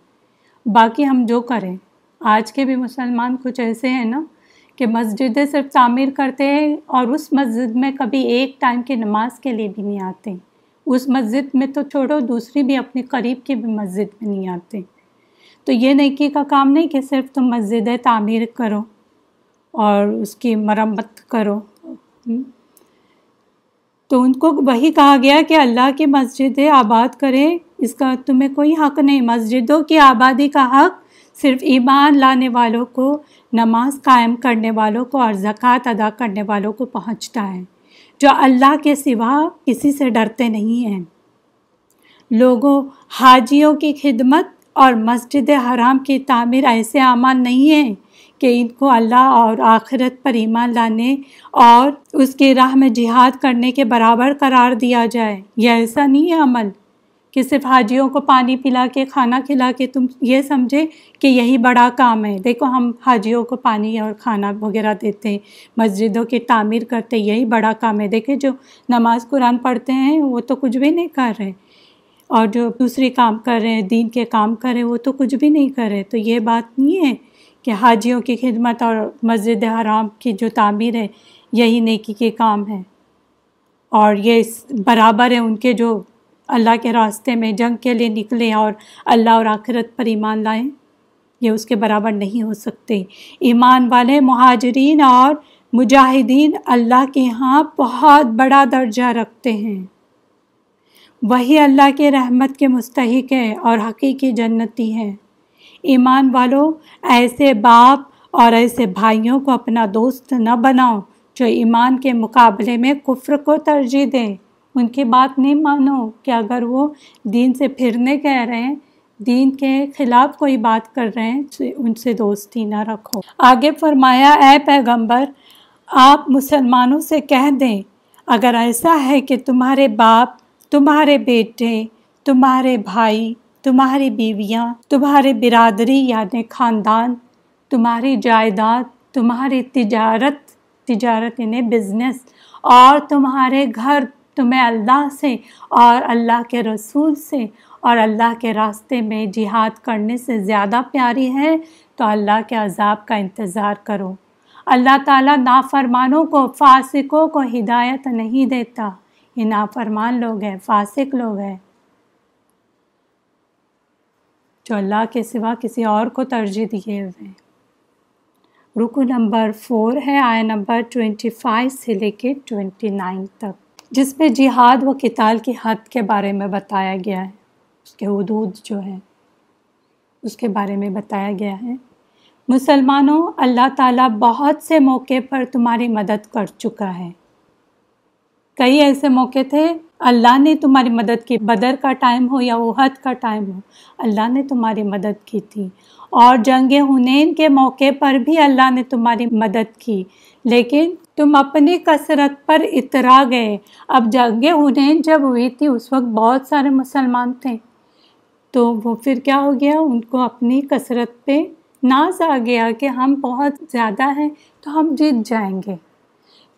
बाकी हम जो करें आज के भी मुसलमान कुछ ऐसे हैं ना कि मस्जिदें सिर्फ तामीर करते हैं और उस मस्जिद में कभी एक टाइम की नमाज के लिए भी नहीं आते उस मस्जिद में तो छोड़ो दूसरी भी अपने करीब की भी मस्जिद में नहीं आते तो ये नेकी का काम नहीं कि सिर्फ तुम मस्जिदें तामीर करो और उसकी मरम्मत करो हम्म। तो उनको वही कहा गया कि अल्लाह की मस्जिदें आबाद करें इसका तुम्हें कोई हक नहीं मस्जिदों की आबादी का हक सिर्फ ईमान लाने वालों को नमाज कायम करने वालों को और ज़क़़त अदा करने वालों को पहुँचता है जो अल्लाह के सिवा किसी से डरते नहीं हैं लोगों हाजियों की खिदमत और मस्जिद हराम की तामीर ऐसे अमान नहीं हैं कि इनको अल्लाह और आखिरत पर ईमान लाने और उसके राह में जिहाद करने के बराबर करार दिया जाए यह ऐसा नहीं है अमल कि सिर्फ हाजियों को पानी पिला के खाना खिला के तुम ये समझे कि यही बड़ा काम है देखो हम हाजियों को पानी और खाना वगैरह देते हैं मस्जिदों की तामीर करते यही बड़ा काम है देखे जो नमाज कुरान पढ़ते हैं वो तो कुछ भी नहीं कर रहे और जो दूसरे काम कर रहे हैं दीन के काम कर रहे हैं वो तो कुछ भी नहीं कर रहे तो ये बात नहीं है कि हाजियों की खिदमत और मस्जिद हराम की जो तामीर है यही नेकी के काम है और ये बराबर है उनके जो अल्लाह के रास्ते में जंग के लिए निकलें और अल्लाह और आखिरत पर ईमान लाएं ये उसके बराबर नहीं हो सकते ईमान वाले महाजरीन और मुजाहिदीन अल्लाह के यहाँ बहुत बड़ा दर्जा रखते हैं वही अल्लाह के रहमत के मुस्तक है और हकीकी जन्नती है ईमान वालों ऐसे बाप और ऐसे भाइयों को अपना दोस्त न बनाओ जो ईमान के मुकाबले में कुफ्र को तरजीह दें उनकी बात नहीं मानो कि अगर वो दीन से फिरने कह रहे हैं दीन के खिलाफ कोई बात कर रहे हैं तो उनसे दोस्ती ना रखो आगे फरमाया ए पैगंबर आप मुसलमानों से कह दें अगर ऐसा है कि तुम्हारे बाप तुम्हारे बेटे तुम्हारे भाई तुम्हारी बीवियाँ तुम्हारे बिरादरी यानी ख़ानदान तुम्हारी जायदाद तुम्हारी तिजारत तिजारत यानी बिजनेस और तुम्हारे घर तो मैं अल्लाह से और अल्लाह के रसूल से और अल्लाह के रास्ते में जिहाद करने से ज़्यादा प्यारी है तो अल्लाह के अजाब का इंतज़ार करो अल्लाह ताला नाफरमानों को फासिकों को हिदायत नहीं देता ये नाफरमान लोग हैं फासिक लोग हैं जो अल्लाह के सिवा किसी और को तरजीह दिए हुए रुकू नंबर फोर है आया नंबर ट्वेंटी फाइव से लेके ट्वेंटी नाइन तक जिसमें जिहाद व किताल की हद के बारे में बताया गया है उसके हदूद जो है उसके बारे में बताया गया है मुसलमानों अल्लाह ताला बहुत से मौके पर तुम्हारी मदद कर चुका है कई ऐसे मौके थे अल्लाह ने तुम्हारी मदद की बदर का टाइम हो या उहद का टाइम हो अल्लाह ने तुम्हारी मदद की थी और जंग हुनैन के मौके पर भी अल्लाह ने तुम्हारी मदद की लेकिन तुम अपनी कसरत पर इतरा गए अब जंग उन्हें जब हुई थी उस वक्त बहुत सारे मुसलमान थे तो वो फिर क्या हो गया उनको अपनी कसरत पे नाज आ गया कि हम बहुत ज़्यादा हैं तो हम जीत जाएंगे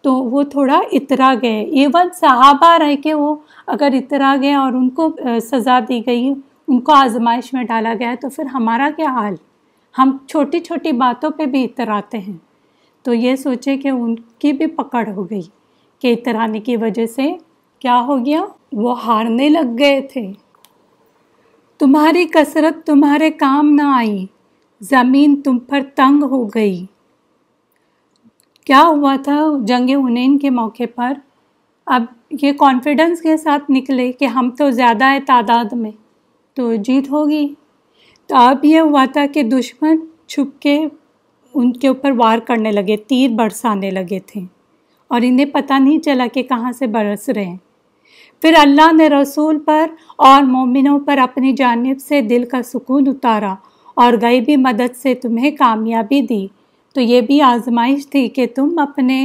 तो वो थोड़ा इतरा गए इवन सहाबा रह के वो अगर इतरा गए और उनको सज़ा दी गई उनको आजमाइश में डाला गया तो फिर हमारा क्या हाल हम छोटी छोटी बातों पर भी इतराते हैं तो ये सोचे कि उनकी भी पकड़ हो गई कि इतराने की वजह से क्या हो गया वो हारने लग गए थे तुम्हारी कसरत तुम्हारे काम ना आई ज़मीन तुम पर तंग हो गई क्या हुआ था जंग हुनैन के मौके पर अब ये कॉन्फिडेंस के साथ निकले कि हम तो ज़्यादा है तादाद में तो जीत होगी तो अब यह हुआ था कि दुश्मन छुप के उनके ऊपर वार करने लगे तीर बरसाने लगे थे और इन्हें पता नहीं चला कि कहाँ से बरस रहे हैं फिर अल्लाह ने रसूल पर और मोमिनों पर अपनी जानब से दिल का सुकून उतारा और गईबी मदद से तुम्हें कामयाबी दी तो ये भी आजमाइश थी कि तुम अपने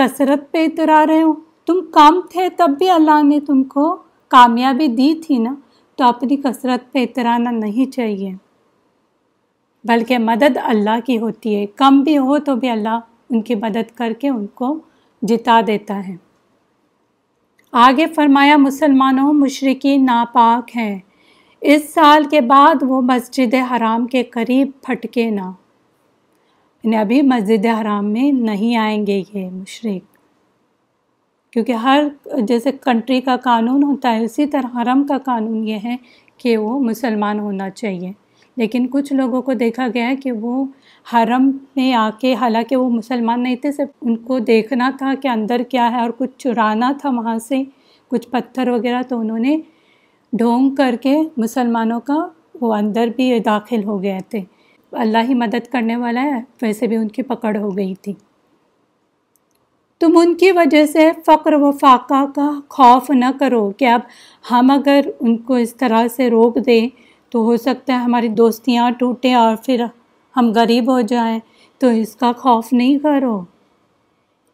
कसरत पे इतरा रहे हो तुम कम थे तब भी अल्लाह ने तुमको कामयाबी दी थी ना तो अपनी कसरत पे इतराना नहीं चाहिए बल्कि मदद अल्लाह की होती है कम भी हो तो भी अल्लाह उनकी मदद करके उनको जिता देता है आगे फरमाया मुसलमानों मुशरकी नापाक हैं इस साल के बाद वो मस्जिद हराम के करीब फटके ना इन्हें अभी मस्जिद हराम में नहीं आएंगे ये मुशरक क्योंकि हर जैसे कंट्री का कानून होता है उसी तरह हरम का कानून ये है कि वो मुसलमान होना चाहिए लेकिन कुछ लोगों को देखा गया है कि वो हरम में आके हालांकि वो मुसलमान नहीं थे सिर्फ उनको देखना था कि अंदर क्या है और कुछ चुराना था वहाँ से कुछ पत्थर वगैरह तो उन्होंने ढोंग करके मुसलमानों का वो अंदर भी दाखिल हो गए थे अल्लाह ही मदद करने वाला है वैसे भी उनकी पकड़ हो गई थी तुम तो उनकी वजह से फ़क्र व फाका का खौफ न करो कि अब हम अगर उनको इस तरह से रोक दें तो हो सकता है हमारी दोस्तियाँ टूटें और फिर हम गरीब हो जाएं तो इसका खौफ नहीं करो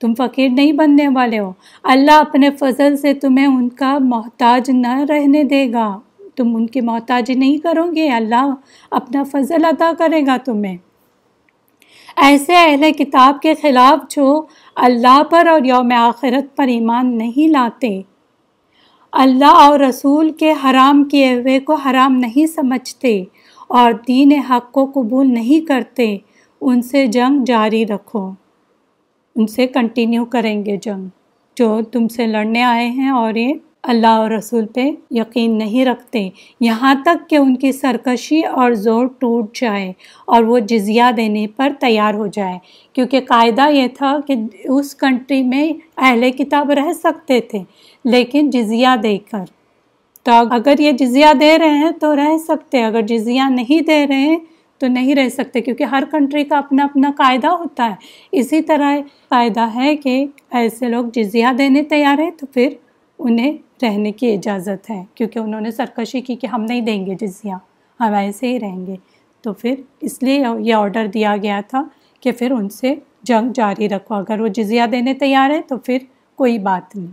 तुम फ़कीर नहीं बनने वाले हो अल्लाह अपने फजल से तुम्हें उनका मोहताज न रहने देगा तुम उनकी मोहताज नहीं करोगे अल्लाह अपना फजल अदा करेगा तुम्हें ऐसे अहल किताब के ख़िलाफ़ जो अल्लाह पर और योम आखिरत पर ईमान नहीं लाते अल्लाह और रसूल के हराम किए हुए को हराम नहीं समझते और दीन हक़ को कबूल नहीं करते उनसे जंग जारी रखो उनसे कंटिन्यू करेंगे जंग जो तुमसे लड़ने आए हैं और ये अल्लाह और रसूल पे यकीन नहीं रखते यहाँ तक कि उनकी सरकशी और ज़ोर टूट जाए और वो जजिया देने पर तैयार हो जाए क्योंकि कायदा ये था कि उस कंट्री में अहले किताब रह सकते थे लेकिन जिजिया देकर तो अगर ये जिजिया दे रहे हैं तो रह सकते अगर जिजिया नहीं दे रहे हैं तो नहीं रह सकते क्योंकि हर कंट्री का अपना अपना कायदा होता है इसी तरह कायदा है कि ऐसे लोग जिजिया देने तैयार हैं तो फिर उन्हें रहने की इजाज़त है क्योंकि उन्होंने सरकशी की कि हम नहीं देंगे जिजिया हम ऐसे ही रहेंगे तो फिर इसलिए ये ऑर्डर दिया गया था कि फिर उनसे जंग जारी रखो अगर वो जिजिया देने तैयार है तो फिर कोई बात नहीं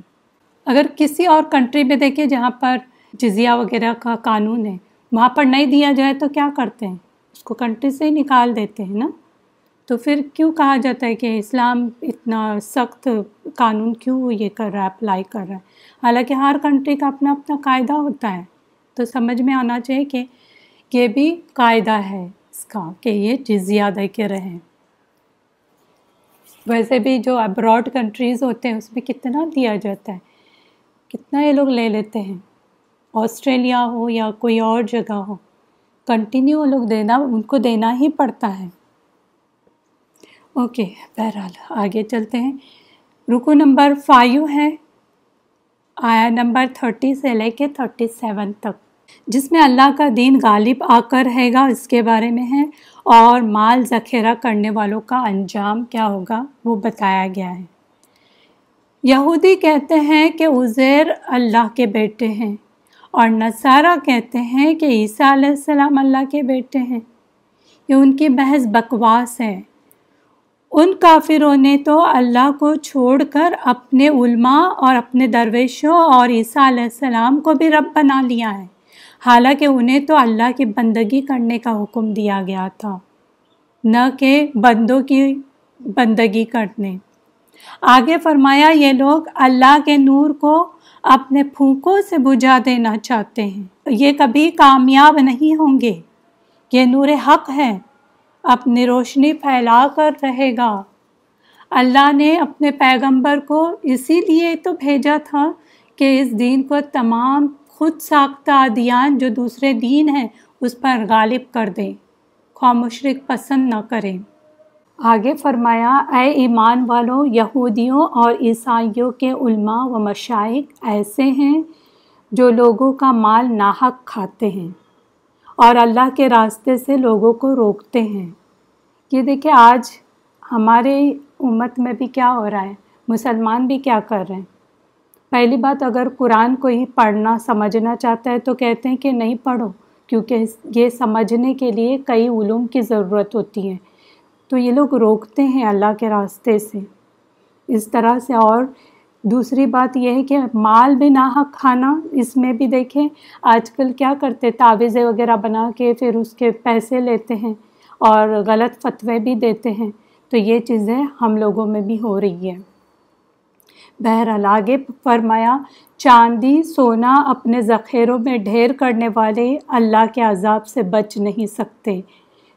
अगर किसी और कंट्री में देखें जहाँ पर जिजिया वगैरह का कानून है वहाँ पर नहीं दिया जाए तो क्या करते हैं उसको कंट्री से ही निकाल देते हैं ना तो फिर क्यों कहा जाता है कि इस्लाम इतना सख्त कानून क्यों ये कर रहा है अप्लाई कर रहा है हालांकि हर कंट्री का अपना अपना कायदा होता है तो समझ में आना चाहिए कि ये भी कायदा है इसका कि ये जिजिया दे के रहें वैसे भी जो अब्रॉड कंट्रीज़ होते हैं उसमें कितना दिया जाता है कितना ये लोग ले लेते हैं ऑस्ट्रेलिया हो या कोई और जगह हो कंटिन्यू वो लोग देना उनको देना ही पड़ता है ओके बहरहाल आगे चलते हैं रुको नंबर फाइव है आया नंबर थर्टी से लेके थर्टी सेवन तक जिसमें अल्लाह का दीन गालिब आकर रहेगा इसके बारे में है और माल जखीरा करने वालों का अंजाम क्या होगा वो बताया गया है यहूदी कहते हैं कि उज़ैर अल्लाह के बेटे हैं और नसारा कहते हैं कि ईसा सलाम अल्लाह के बेटे हैं ये उनकी बहस बकवास है उन काफिरों ने तो अल्लाह को छोड़कर अपने उल्मा और अपने दरवेशों और ईसा सलाम को भी रब बना लिया है हालांकि उन्हें तो अल्लाह की बंदगी करने का हुक्म दिया गया था न कि बंदों की बंदगी करने आगे फरमाया ये लोग अल्लाह के नूर को अपने फूकों से बुझा देना चाहते हैं ये कभी कामयाब नहीं होंगे ये नूर हक है अपनी रोशनी फैला कर रहेगा अल्लाह ने अपने पैगंबर को इसीलिए तो भेजा था कि इस दीन को तमाम खुद साख्ता अदियान जो दूसरे दीन हैं उस पर गालिब कर दें खामोशरक पसंद ना करें आगे फरमाया ए ईमान वालों यहूदियों और ईसाइयों के उल्मा व मशाइ ऐसे हैं जो लोगों का माल नाहक खाते हैं और अल्लाह के रास्ते से लोगों को रोकते हैं ये देखिए आज हमारे उम्मत में भी क्या हो रहा है मुसलमान भी क्या कर रहे हैं पहली बात अगर कुरान को ही पढ़ना समझना चाहता है तो कहते हैं कि नहीं पढ़ो क्योंकि ये समझने के लिए कई ूम की ज़रूरत होती है तो ये लोग रोकते हैं अल्लाह के रास्ते से इस तरह से और दूसरी बात यह है कि माल भी ना हक खाना इसमें भी देखें आजकल क्या करते तावीज़ें वगैरह बना के फिर उसके पैसे लेते हैं और गलत फतवे भी देते हैं तो ये चीज़ें हम लोगों में भी हो रही है बहरहाल आगे फरमाया चांदी सोना अपने ज़ख़ीरों में ढेर करने वाले अल्लाह के अजाब से बच नहीं सकते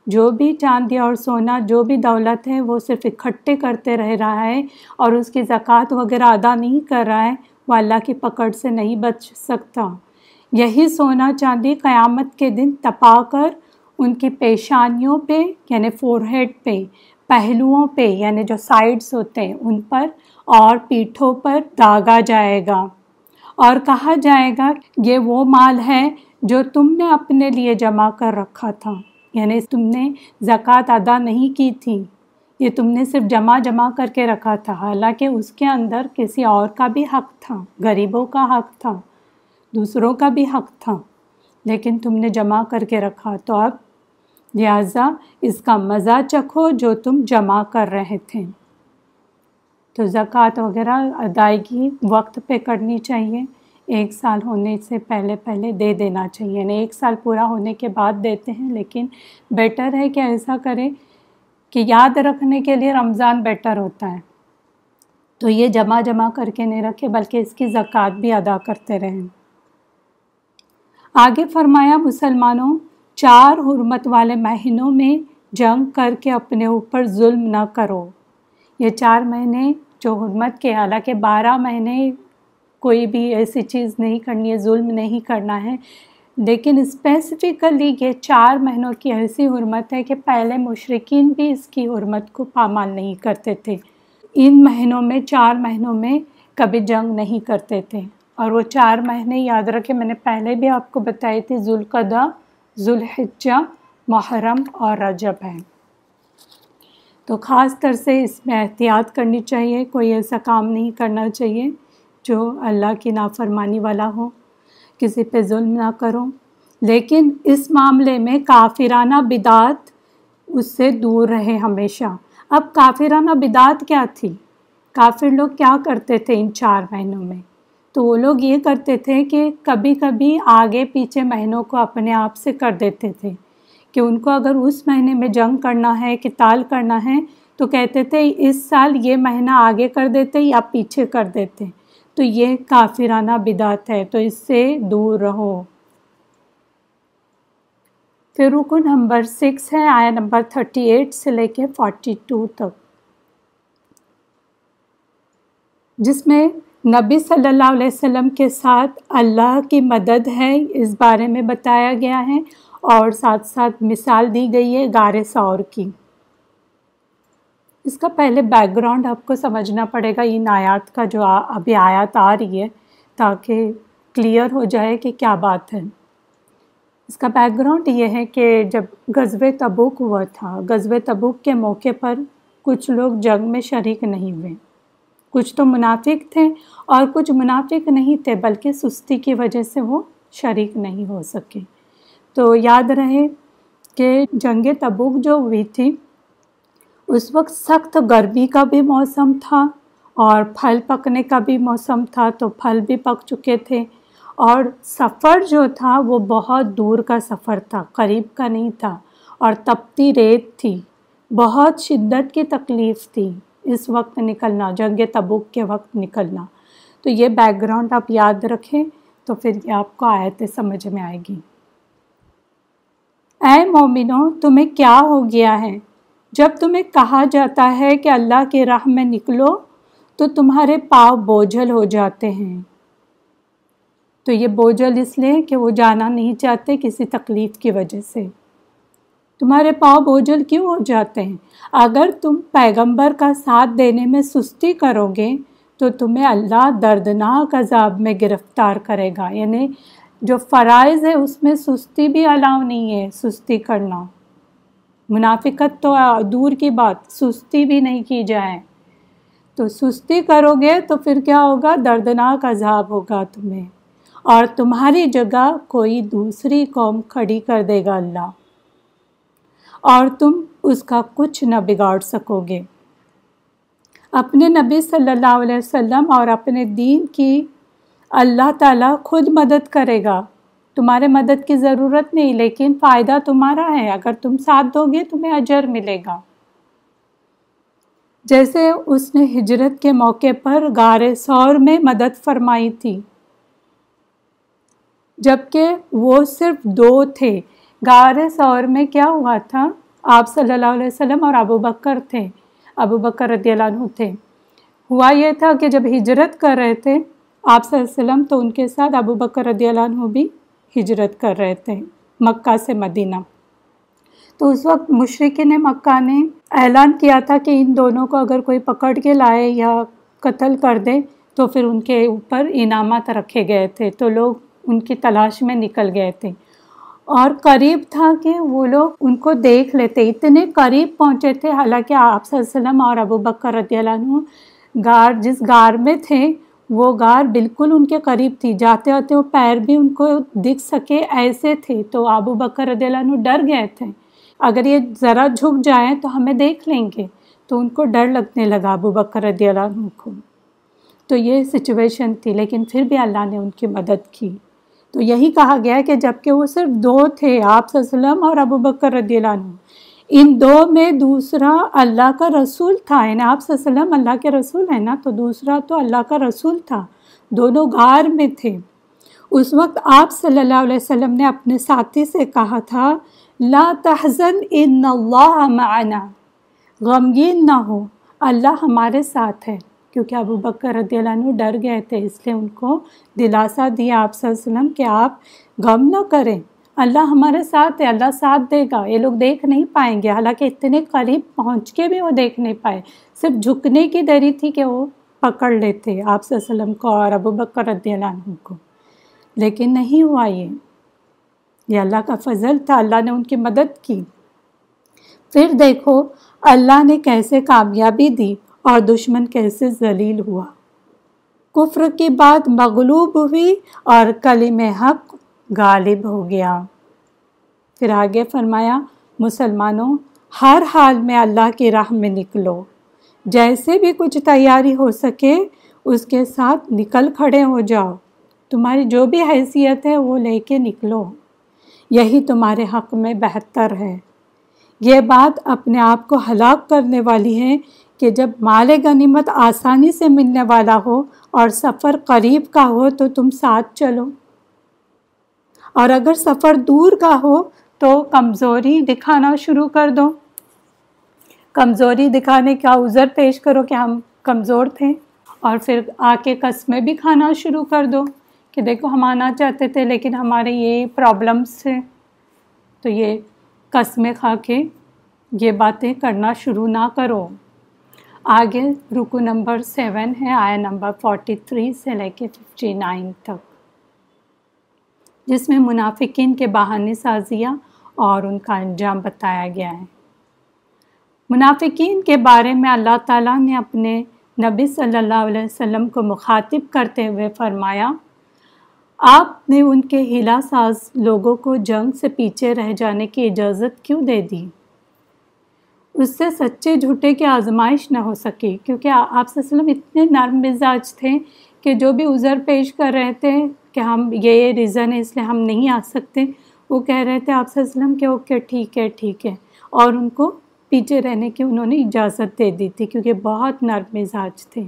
जो भी चांदी और सोना जो भी दौलत है वो सिर्फ इकट्ठे करते रह रहा है और उसकी ज़क़़त वगैरह अदा नहीं कर रहा है वो अल्लाह की पकड़ से नहीं बच सकता यही सोना चांदी क़यामत के दिन तपा कर उनकी पेशानियों पे यानी फोरहेड पे पहलुओं पे यानी जो साइड्स होते हैं उन पर और पीठों पर दागा जाएगा और कहा जाएगा ये वो माल है जो तुमने अपने लिए जमा कर रखा था यानी तुमने ज़क़़त अदा नहीं की थी ये तुमने सिर्फ जमा जमा करके रखा था हालांकि उसके अंदर किसी और का भी हक था गरीबों का हक था दूसरों का भी हक था लेकिन तुमने जमा करके रखा तो अब लिहाजा इसका मज़ा चखो जो तुम जमा कर रहे थे तो ज़क़़त वगैरह अदायगी वक्त पे करनी चाहिए एक साल होने से पहले पहले दे देना चाहिए यानी एक साल पूरा होने के बाद देते हैं लेकिन बेटर है कि ऐसा करें कि याद रखने के लिए रमज़ान बेटर होता है तो ये जमा जमा करके नहीं रखें बल्कि इसकी ज़क़़त भी अदा करते रहें आगे फरमाया मुसलमानों चार हरमत वाले महीनों में जंग करके अपने ऊपर जुल्म न करो ये चार महीने जो हरमत के हालांकि बारह महीने कोई भी ऐसी चीज़ नहीं करनी है जुल्म नहीं करना है लेकिन स्पेसिफ़िकली ये चार महीनों की ऐसी हरमत है कि पहले मशरकिन भी इसकी हरमत को पामाल नहीं करते थे इन महीनों में चार महीनों में कभी जंग नहीं करते थे और वो चार महीने याद रखे मैंने पहले भी आपको बताए थे जुल्कदा जुल्हजा मुहर्रम और रजब हैं तो ख़ास तर से इसमें एहतियात करनी चाहिए कोई ऐसा काम नहीं करना चाहिए जो अल्लाह की नाफरमानी वाला हो किसी पे जुल्म ना करो लेकिन इस मामले में काफिराना बिदात उससे दूर रहे हमेशा अब काफिराना बिदात क्या थी काफिर लोग क्या करते थे इन चार महीनों में तो वो लोग ये करते थे कि कभी कभी आगे पीछे महीनों को अपने आप से कर देते थे कि उनको अगर उस महीने में जंग करना है कि ताल करना है तो कहते थे इस साल ये महीना आगे कर देते या पीछे कर देते तो ये काफिराना बिदात है तो इससे दूर रहो फिर रुकन नंबर सिक्स है आया नंबर थर्टी एट से लेके फोर्टी टू तक जिसमें नबी सल्लल्लाहु अलैहि वसल्लम के साथ अल्लाह की मदद है इस बारे में बताया गया है और साथ साथ मिसाल दी गई है गारे सौर की इसका पहले बैकग्राउंड आपको समझना पड़ेगा इन आयात का जो आ, अभी आयात आ रही है ताकि क्लियर हो जाए कि क्या बात है इसका बैकग्राउंड ये है कि जब गजब तबुक हुआ था गजब तबुक के मौके पर कुछ लोग जंग में शरीक नहीं हुए कुछ तो मुनाफिक थे और कुछ मुनाफिक नहीं थे बल्कि सुस्ती की वजह से वो शरीक नहीं हो सके तो याद रहे कि जंग तबुक जो हुई थी उस वक्त सख्त गर्मी का भी मौसम था और फल पकने का भी मौसम था तो फल भी पक चुके थे और सफ़र जो था वो बहुत दूर का सफ़र था करीब का नहीं था और तपती रेत थी बहुत शिद्दत की तकलीफ़ थी इस वक्त निकलना जंग तबुक के वक्त निकलना तो ये बैकग्राउंड आप याद रखें तो फिर ये आपको आयतें समझ में आएगी ऐ मोमिनो तुम्हें क्या हो गया है जब तुम्हें कहा जाता है कि अल्लाह के राह में निकलो तो तुम्हारे पाव बोझल हो जाते हैं तो ये बोझल इसलिए कि वो जाना नहीं चाहते किसी तकलीफ़ की वजह से तुम्हारे पाव बोझल क्यों हो जाते हैं अगर तुम पैगंबर का साथ देने में सुस्ती करोगे तो तुम्हें अल्लाह दर्दनाक अजाब में गिरफ़्तार करेगा यानी जो फ़रज़ है उसमें सुस्ती भी अलाव नहीं है सुस्ती करना मुनाफिकत तो दूर की बात सुस्ती भी नहीं की जाए तो सुस्ती करोगे तो फिर क्या होगा दर्दनाक अजाब होगा तुम्हें और तुम्हारी जगह कोई दूसरी कौम खड़ी कर देगा अल्लाह और तुम उसका कुछ न बिगाड़ सकोगे अपने नबी सल्लल्लाहु अलैहि वसल्लम और अपने दीन की अल्लाह ताला खुद मदद करेगा तुम्हारे मदद की ज़रूरत नहीं लेकिन फ़ायदा तुम्हारा है अगर तुम साथ दोगे तुम्हें अजर मिलेगा जैसे उसने हिजरत के मौके पर गार सौर में मदद फरमाई थी जबकि वो सिर्फ दो थे गार सौर में क्या हुआ था आप सल्लल्लाहु अलैहि वसल्लम और अबू बकर थे अबू बकर रदीलानु थे हुआ यह था कि जब हिजरत कर रहे थे आप वसल्लम तो उनके साथ अबू बकर रदीलानु भी हिजरत कर रहे थे मक्का से मदीना तो उस वक्त ने मक्का ने ऐलान किया था कि इन दोनों को अगर कोई पकड़ के लाए या कत्ल कर दे तो फिर उनके ऊपर इनामत रखे गए थे तो लोग उनकी तलाश में निकल गए थे और करीब था कि वो लोग उनको देख लेते इतने करीब पहुँचे थे हालांकि आप और अबू बकर रदील गार जिस गार में थे वो गार बिल्कुल उनके करीब थी जाते आते वो पैर भी उनको दिख सके ऐसे थे तो आबू बकर रदेलानु डर गए थे अगर ये ज़रा झुक जाए तो हमें देख लेंगे तो उनको डर लगने लगा अबू बकर रदियाल्लाहु को तो ये सिचुएशन थी लेकिन फिर भी अल्लाह ने उनकी मदद की तो यही कहा गया कि जबकि वो सिर्फ दो थे आप और अबू बकर रदियाल्लाहु इन दो में दूसरा अल्लाह का रसूल था है ना आप वसल्लम अल्लाह के रसूल है ना तो दूसरा तो अल्लाह का रसूल था दोनों गार में थे उस वक्त आप सल्लल्लाहु अलैहि वसल्लम ने अपने साथी से कहा था ला तहज़न इन माना गमगीन ना हो अल्लाह हमारे साथ है क्योंकि अबू बकर रदीलानु डर गए थे इसलिए उनको दिलासा दिया आप वसल्लम कि आप गम ना करें अल्लाह हमारे साथ है अल्लाह साथ देगा ये लोग देख नहीं पाएंगे हालांकि इतने करीब पहुंच के भी वो देख नहीं पाए सिर्फ झुकने की देरी थी कि वो पकड़ लेते आप को और अबू बकर को लेकिन नहीं हुआ ये ये अल्लाह का फजल था अल्लाह ने उनकी मदद की फिर देखो अल्लाह ने कैसे कामयाबी दी और दुश्मन कैसे जलील हुआ कुफ्र की बात मगलूब हुई और कलिम हक गालिब हो गया फिर आगे फरमाया मुसलमानों हर हाल में अल्लाह की राह में निकलो जैसे भी कुछ तैयारी हो सके उसके साथ निकल खड़े हो जाओ तुम्हारी जो भी हैसियत है वो लेके निकलो यही तुम्हारे हक़ में बेहतर है ये बात अपने आप को हलाक करने वाली है कि जब माल गनीमत आसानी से मिलने वाला हो और सफ़र करीब का हो तो तुम साथ चलो और अगर सफ़र दूर का हो तो कमज़ोरी दिखाना शुरू कर दो कमज़ोरी दिखाने का उज़र पेश करो कि हम कमज़ोर थे और फिर आके कस्में भी खाना शुरू कर दो कि देखो हम आना चाहते थे लेकिन हमारे ये प्रॉब्लम्स थे तो ये कस्में खा के ये बातें करना शुरू ना करो आगे रुकू नंबर सेवन है आया नंबर फोर्टी थ्री से लेके फिफ्टी नाइन तक जिसमें मुनाफिकिन के बहाने साजिया और उनका अंजाम बताया गया है मुनाफिकीन के बारे में अल्लाह ताला ने अपने नबी सल्लल्लाहु अलैहि वसल्लम को मुखातिब करते हुए फरमाया आपने उनके हिला साज लोगों को जंग से पीछे रह जाने की इजाज़त क्यों दे दी उससे सच्चे झूठे की आजमाइश ना हो सकी क्योंकि आप वसल्लम इतने नरम मिजाज थे कि जो भी उज़र पेश कर रहे थे कि हम ये ये रीज़न है इसलिए हम नहीं आ सकते वो कह रहे थे आप वसलम के ओके ठीक है ठीक है और उनको पीछे रहने की उन्होंने इजाज़त दे दी थी क्योंकि बहुत नर्म मिजाज थे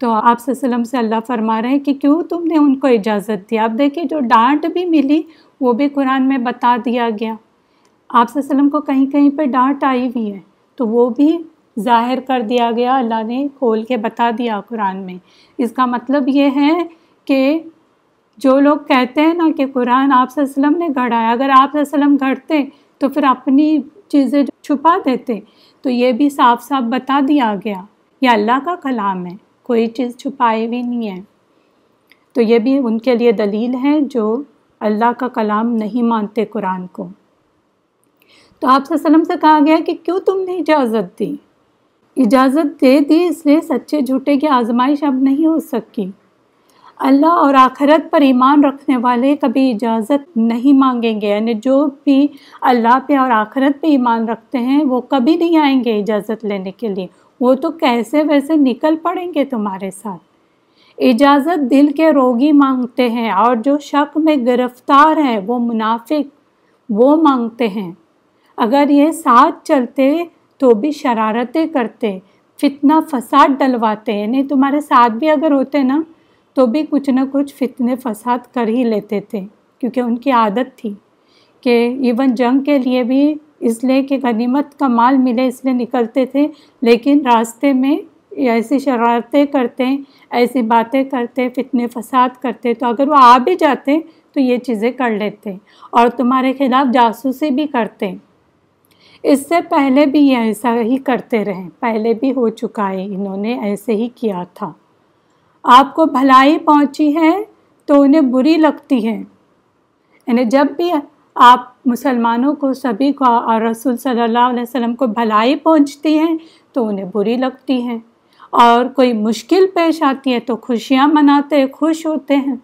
तो आप वसलम से अल्लाह फरमा रहे हैं कि क्यों तुमने उनको इजाज़त दी आप देखिए जो डांट भी मिली वो भी कुरान में बता दिया गया आप को कहीं कहीं पर डांट आई हुई है तो वो भी ज़ाहिर कर दिया गया अल्लाह ने खोल के बता दिया कुरान में इसका मतलब ये है कि जो लोग कहते हैं ना कि कुरान आप वसल्लम ने घड़ाया अगर आप वसल्लम घड़ते तो फिर अपनी चीज़ें छुपा देते तो ये भी साफ साफ बता दिया गया ये अल्लाह का कलाम है कोई चीज़ छुपाई भी नहीं है तो ये भी उनके लिए दलील है जो अल्लाह का कलाम नहीं मानते कुरान को तो आप से कहा गया कि क्यों तुमने इजाज़त दी इजाज़त दे दी इसलिए सच्चे झूठे की आजमाइश अब नहीं हो सकती अल्लाह और आखरत पर ईमान रखने वाले कभी इजाज़त नहीं मांगेंगे यानी जो भी अल्लाह पे और आखरत पे ईमान रखते हैं वो कभी नहीं आएंगे इजाज़त लेने के लिए वो तो कैसे वैसे निकल पड़ेंगे तुम्हारे साथ इजाज़त दिल के रोगी मांगते हैं और जो शक में गिरफ्तार है वो मुनाफिक वो मांगते हैं अगर ये साथ चलते तो भी शरारतें करते फितना फसाद डलवाते हैं नहीं तुम्हारे साथ भी अगर होते ना तो भी कुछ ना कुछ फितने फसाद कर ही लेते थे क्योंकि उनकी आदत थी कि इवन जंग के लिए भी इसलिए कि गनीमत का माल मिले इसलिए निकलते थे लेकिन रास्ते में ऐसी शरारतें करते ऐसी बातें करते फितने फसाद करते तो अगर वो आ भी जाते तो ये चीज़ें कर लेते और तुम्हारे खिलाफ़ जासूसी भी करते इससे पहले भी ये ऐसा ही करते रहे पहले भी हो चुका है इन्होंने ऐसे ही किया था आपको भलाई पहुंची है तो उन्हें बुरी लगती है यानी जब भी आप मुसलमानों को सभी को और रसूल सल्लल्लाहु अलैहि वसल्लम को भलाई पहुंचती हैं तो उन्हें बुरी लगती है और कोई मुश्किल पेश आती है तो खुशियाँ मनाते खुश होते हैं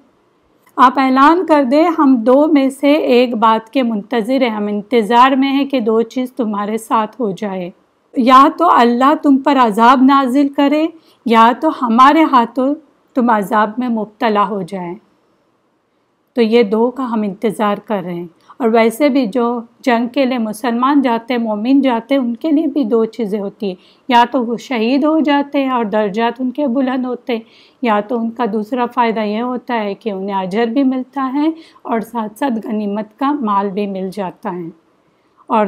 आप ऐलान कर दें हम दो में से एक बात के मुंतज़र हैं हम इंतज़ार में हैं कि दो चीज़ तुम्हारे साथ हो जाए या तो अल्लाह तुम पर अजाब नाजिल करे या तो हमारे हाथों तुम अजाब में मुबतला हो जाए तो ये दो का हम इंतज़ार कर रहे हैं और वैसे भी जो जंग के लिए मुसलमान जाते हैं मोमिन जाते हैं उनके लिए भी दो चीज़ें होती हैं या तो वो शहीद हो जाते हैं और दर्जात उनके बुलंद होते हैं या तो उनका दूसरा फ़ायदा यह होता है कि उन्हें अजर भी मिलता है और साथ साथ गनीमत का माल भी मिल जाता है और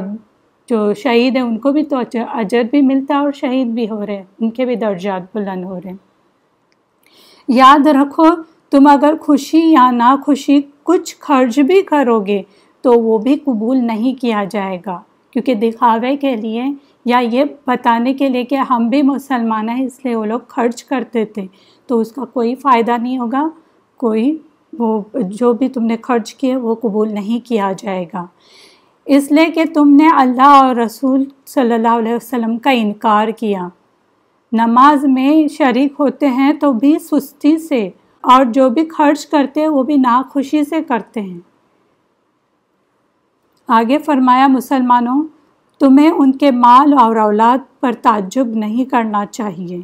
जो शहीद हैं उनको भी तो अजर भी मिलता है और शहीद भी हो रहे हैं उनके भी दर्जात बुलंद हो रहे हैं याद रखो तुम अगर खुशी या नाखुशी कुछ खर्च भी करोगे तो वो भी कबूल नहीं किया जाएगा क्योंकि दिखावे के लिए या ये बताने के लिए कि हम भी मुसलमान हैं इसलिए वो लोग खर्च करते थे तो उसका कोई फ़ायदा नहीं होगा कोई वो जो भी तुमने खर्च किए वो कबूल नहीं किया जाएगा इसलिए कि तुमने अल्लाह और रसूल सल्लल्लाहु अलैहि वसल्लम का इनकार किया नमाज में शरीक होते हैं तो भी सुस्ती से और जो भी खर्च करते हैं वो भी नाखुशी से करते हैं आगे फरमाया मुसलमानों तुम्हें उनके माल और औलाद पर ताज्जुब नहीं करना चाहिए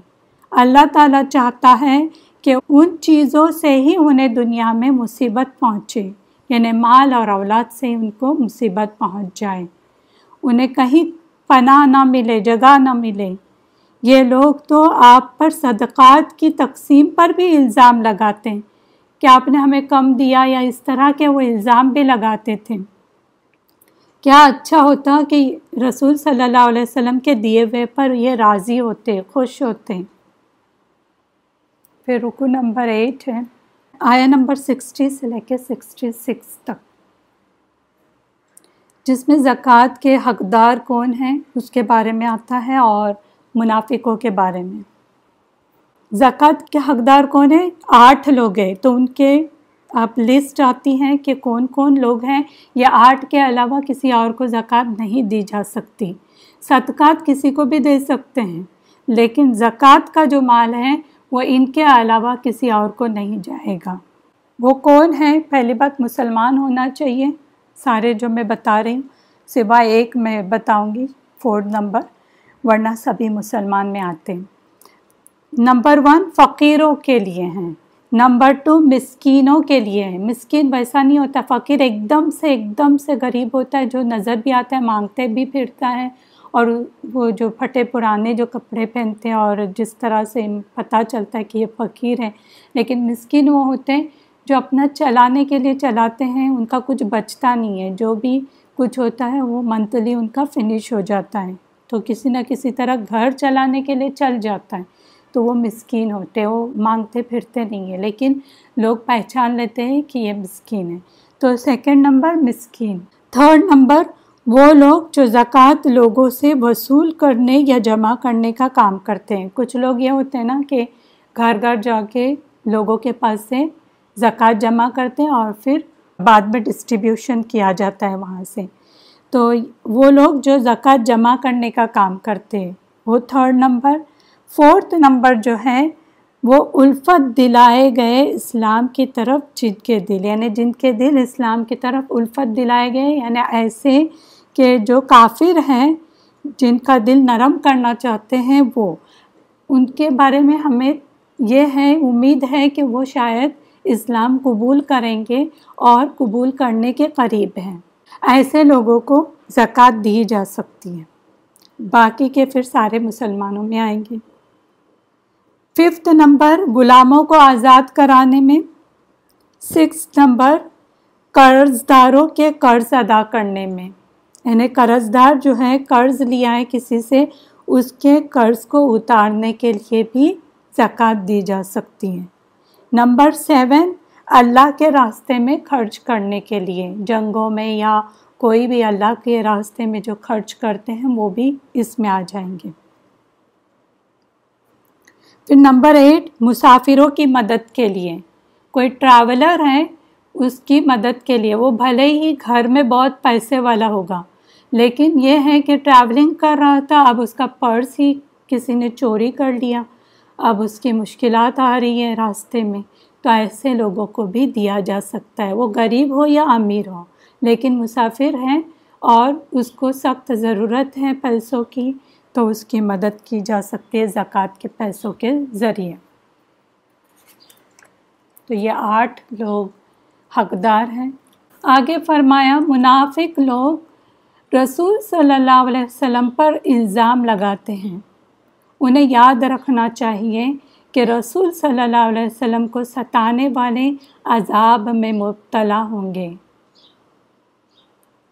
अल्लाह ताला चाहता है कि उन चीज़ों से ही उन्हें दुनिया में मुसीबत पहुँचे यानी माल और औलाद से उनको मुसीबत पहुँच जाए उन्हें कहीं पना ना मिले जगह ना मिले ये लोग तो आप पर सदक़ात की तकसीम पर भी इल्ज़ाम लगाते हैं कि आपने हमें कम दिया या इस तरह के वो इल्ज़ाम भी लगाते थे क्या अच्छा होता कि रसूल सल्लल्लाहु अलैहि वसल्लम के दिए हुए पर ये राज़ी होते खुश होते फिर रुकू नंबर एट है आया नंबर सिक्सटी से लेकर सिक्सटी सिक्स तक जिसमें ज़क़़त के हकदार कौन हैं उसके बारे में आता है और मुनाफिकों के बारे में ज़क़़त के हकदार कौन है आठ लोग हैं तो उनके आप लिस्ट आती हैं कि कौन कौन लोग हैं या आर्ट के अलावा किसी और को ज़क़़त नहीं दी जा सकती सदक़ात किसी को भी दे सकते हैं लेकिन ज़क़़त का जो माल है वो इनके अलावा किसी और को नहीं जाएगा वो कौन है पहली बात मुसलमान होना चाहिए सारे जो मैं बता रही हूँ सिवा एक मैं बताऊँगी फोर्थ नंबर वरना सभी मुसलमान में आते हैं नंबर वन फ़कीरों के लिए हैं नंबर टू मिस्किनों के लिए है मिस्किन वैसा नहीं होता फ़कीर एकदम से एकदम से गरीब होता है जो नज़र भी आता है मांगते भी फिरता है और वो जो फटे पुराने जो कपड़े पहनते हैं और जिस तरह से पता चलता है कि ये फ़कीर है लेकिन मिस्किन वो होते हैं जो अपना चलाने के लिए चलाते हैं उनका कुछ बचता नहीं है जो भी कुछ होता है वो मंथली उनका फिनिश हो जाता है तो किसी न किसी तरह घर चलाने के लिए चल जाता है तो वो मिसकीन होते वो मांगते फिरते नहीं है लेकिन लोग पहचान लेते हैं कि ये मिसकीन है तो सेकंड नंबर मिसकीन थर्ड नंबर वो लोग जो ज़क़़त लोगों से वसूल करने या जमा करने का काम करते हैं कुछ लोग ये होते हैं ना कि घर घर जाके लोगों के पास से ज़क़़त जमा करते हैं और फिर बाद में डिस्ट्रीब्यूशन किया जाता है वहाँ से तो वो लोग जो ज़क़़त जमा करने का काम करते हैं वो थर्ड नंबर फोर्थ नंबर जो है वो उल्फत दिलाए गए इस्लाम की तरफ जिनके दिल यानी जिनके दिल इस्लाम की तरफ उल्फत दिलाए गए यानी ऐसे के जो काफिर हैं जिनका दिल नरम करना चाहते हैं वो उनके बारे में हमें यह है उम्मीद है कि वो शायद इस्लाम कबूल करेंगे और कबूल करने के करीब हैं ऐसे लोगों को ज़क़़त दी जा सकती है बाकी के फिर सारे मुसलमानों में आएंगे फिफ्थ नंबर गुलामों को आज़ाद कराने में सिक्स नंबर कर्जदारों के कर्ज अदा करने में यानी कर्जदार जो है कर्ज लिया है किसी से उसके कर्ज को उतारने के लिए भी ज़क़़त दी जा सकती है नंबर सेवन अल्लाह के रास्ते में खर्च करने के लिए जंगों में या कोई भी अल्लाह के रास्ते में जो खर्च करते हैं वो भी इसमें आ जाएंगे फिर तो नंबर एट मुसाफिरों की मदद के लिए कोई ट्रैवलर है उसकी मदद के लिए वो भले ही घर में बहुत पैसे वाला होगा लेकिन ये है कि ट्रैवलिंग कर रहा था अब उसका पर्स ही किसी ने चोरी कर लिया अब उसकी मुश्किल आ रही है रास्ते में तो ऐसे लोगों को भी दिया जा सकता है वो गरीब हो या अमीर हो लेकिन मुसाफिर हैं और उसको सख्त ज़रूरत है पैसों की तो उसकी मदद की जा सकती है ज़क़़त के पैसों के ज़रिए तो ये आठ लोग हकदार हैं आगे फरमाया मुनाफिक लोग रसूल सल्लल्लाहु अलैहि वसल्लम पर इल्ज़ाम लगाते हैं उन्हें याद रखना चाहिए कि रसूल सल्लल्लाहु अलैहि वसल्लम को सताने वाले अजाब में मुबतला होंगे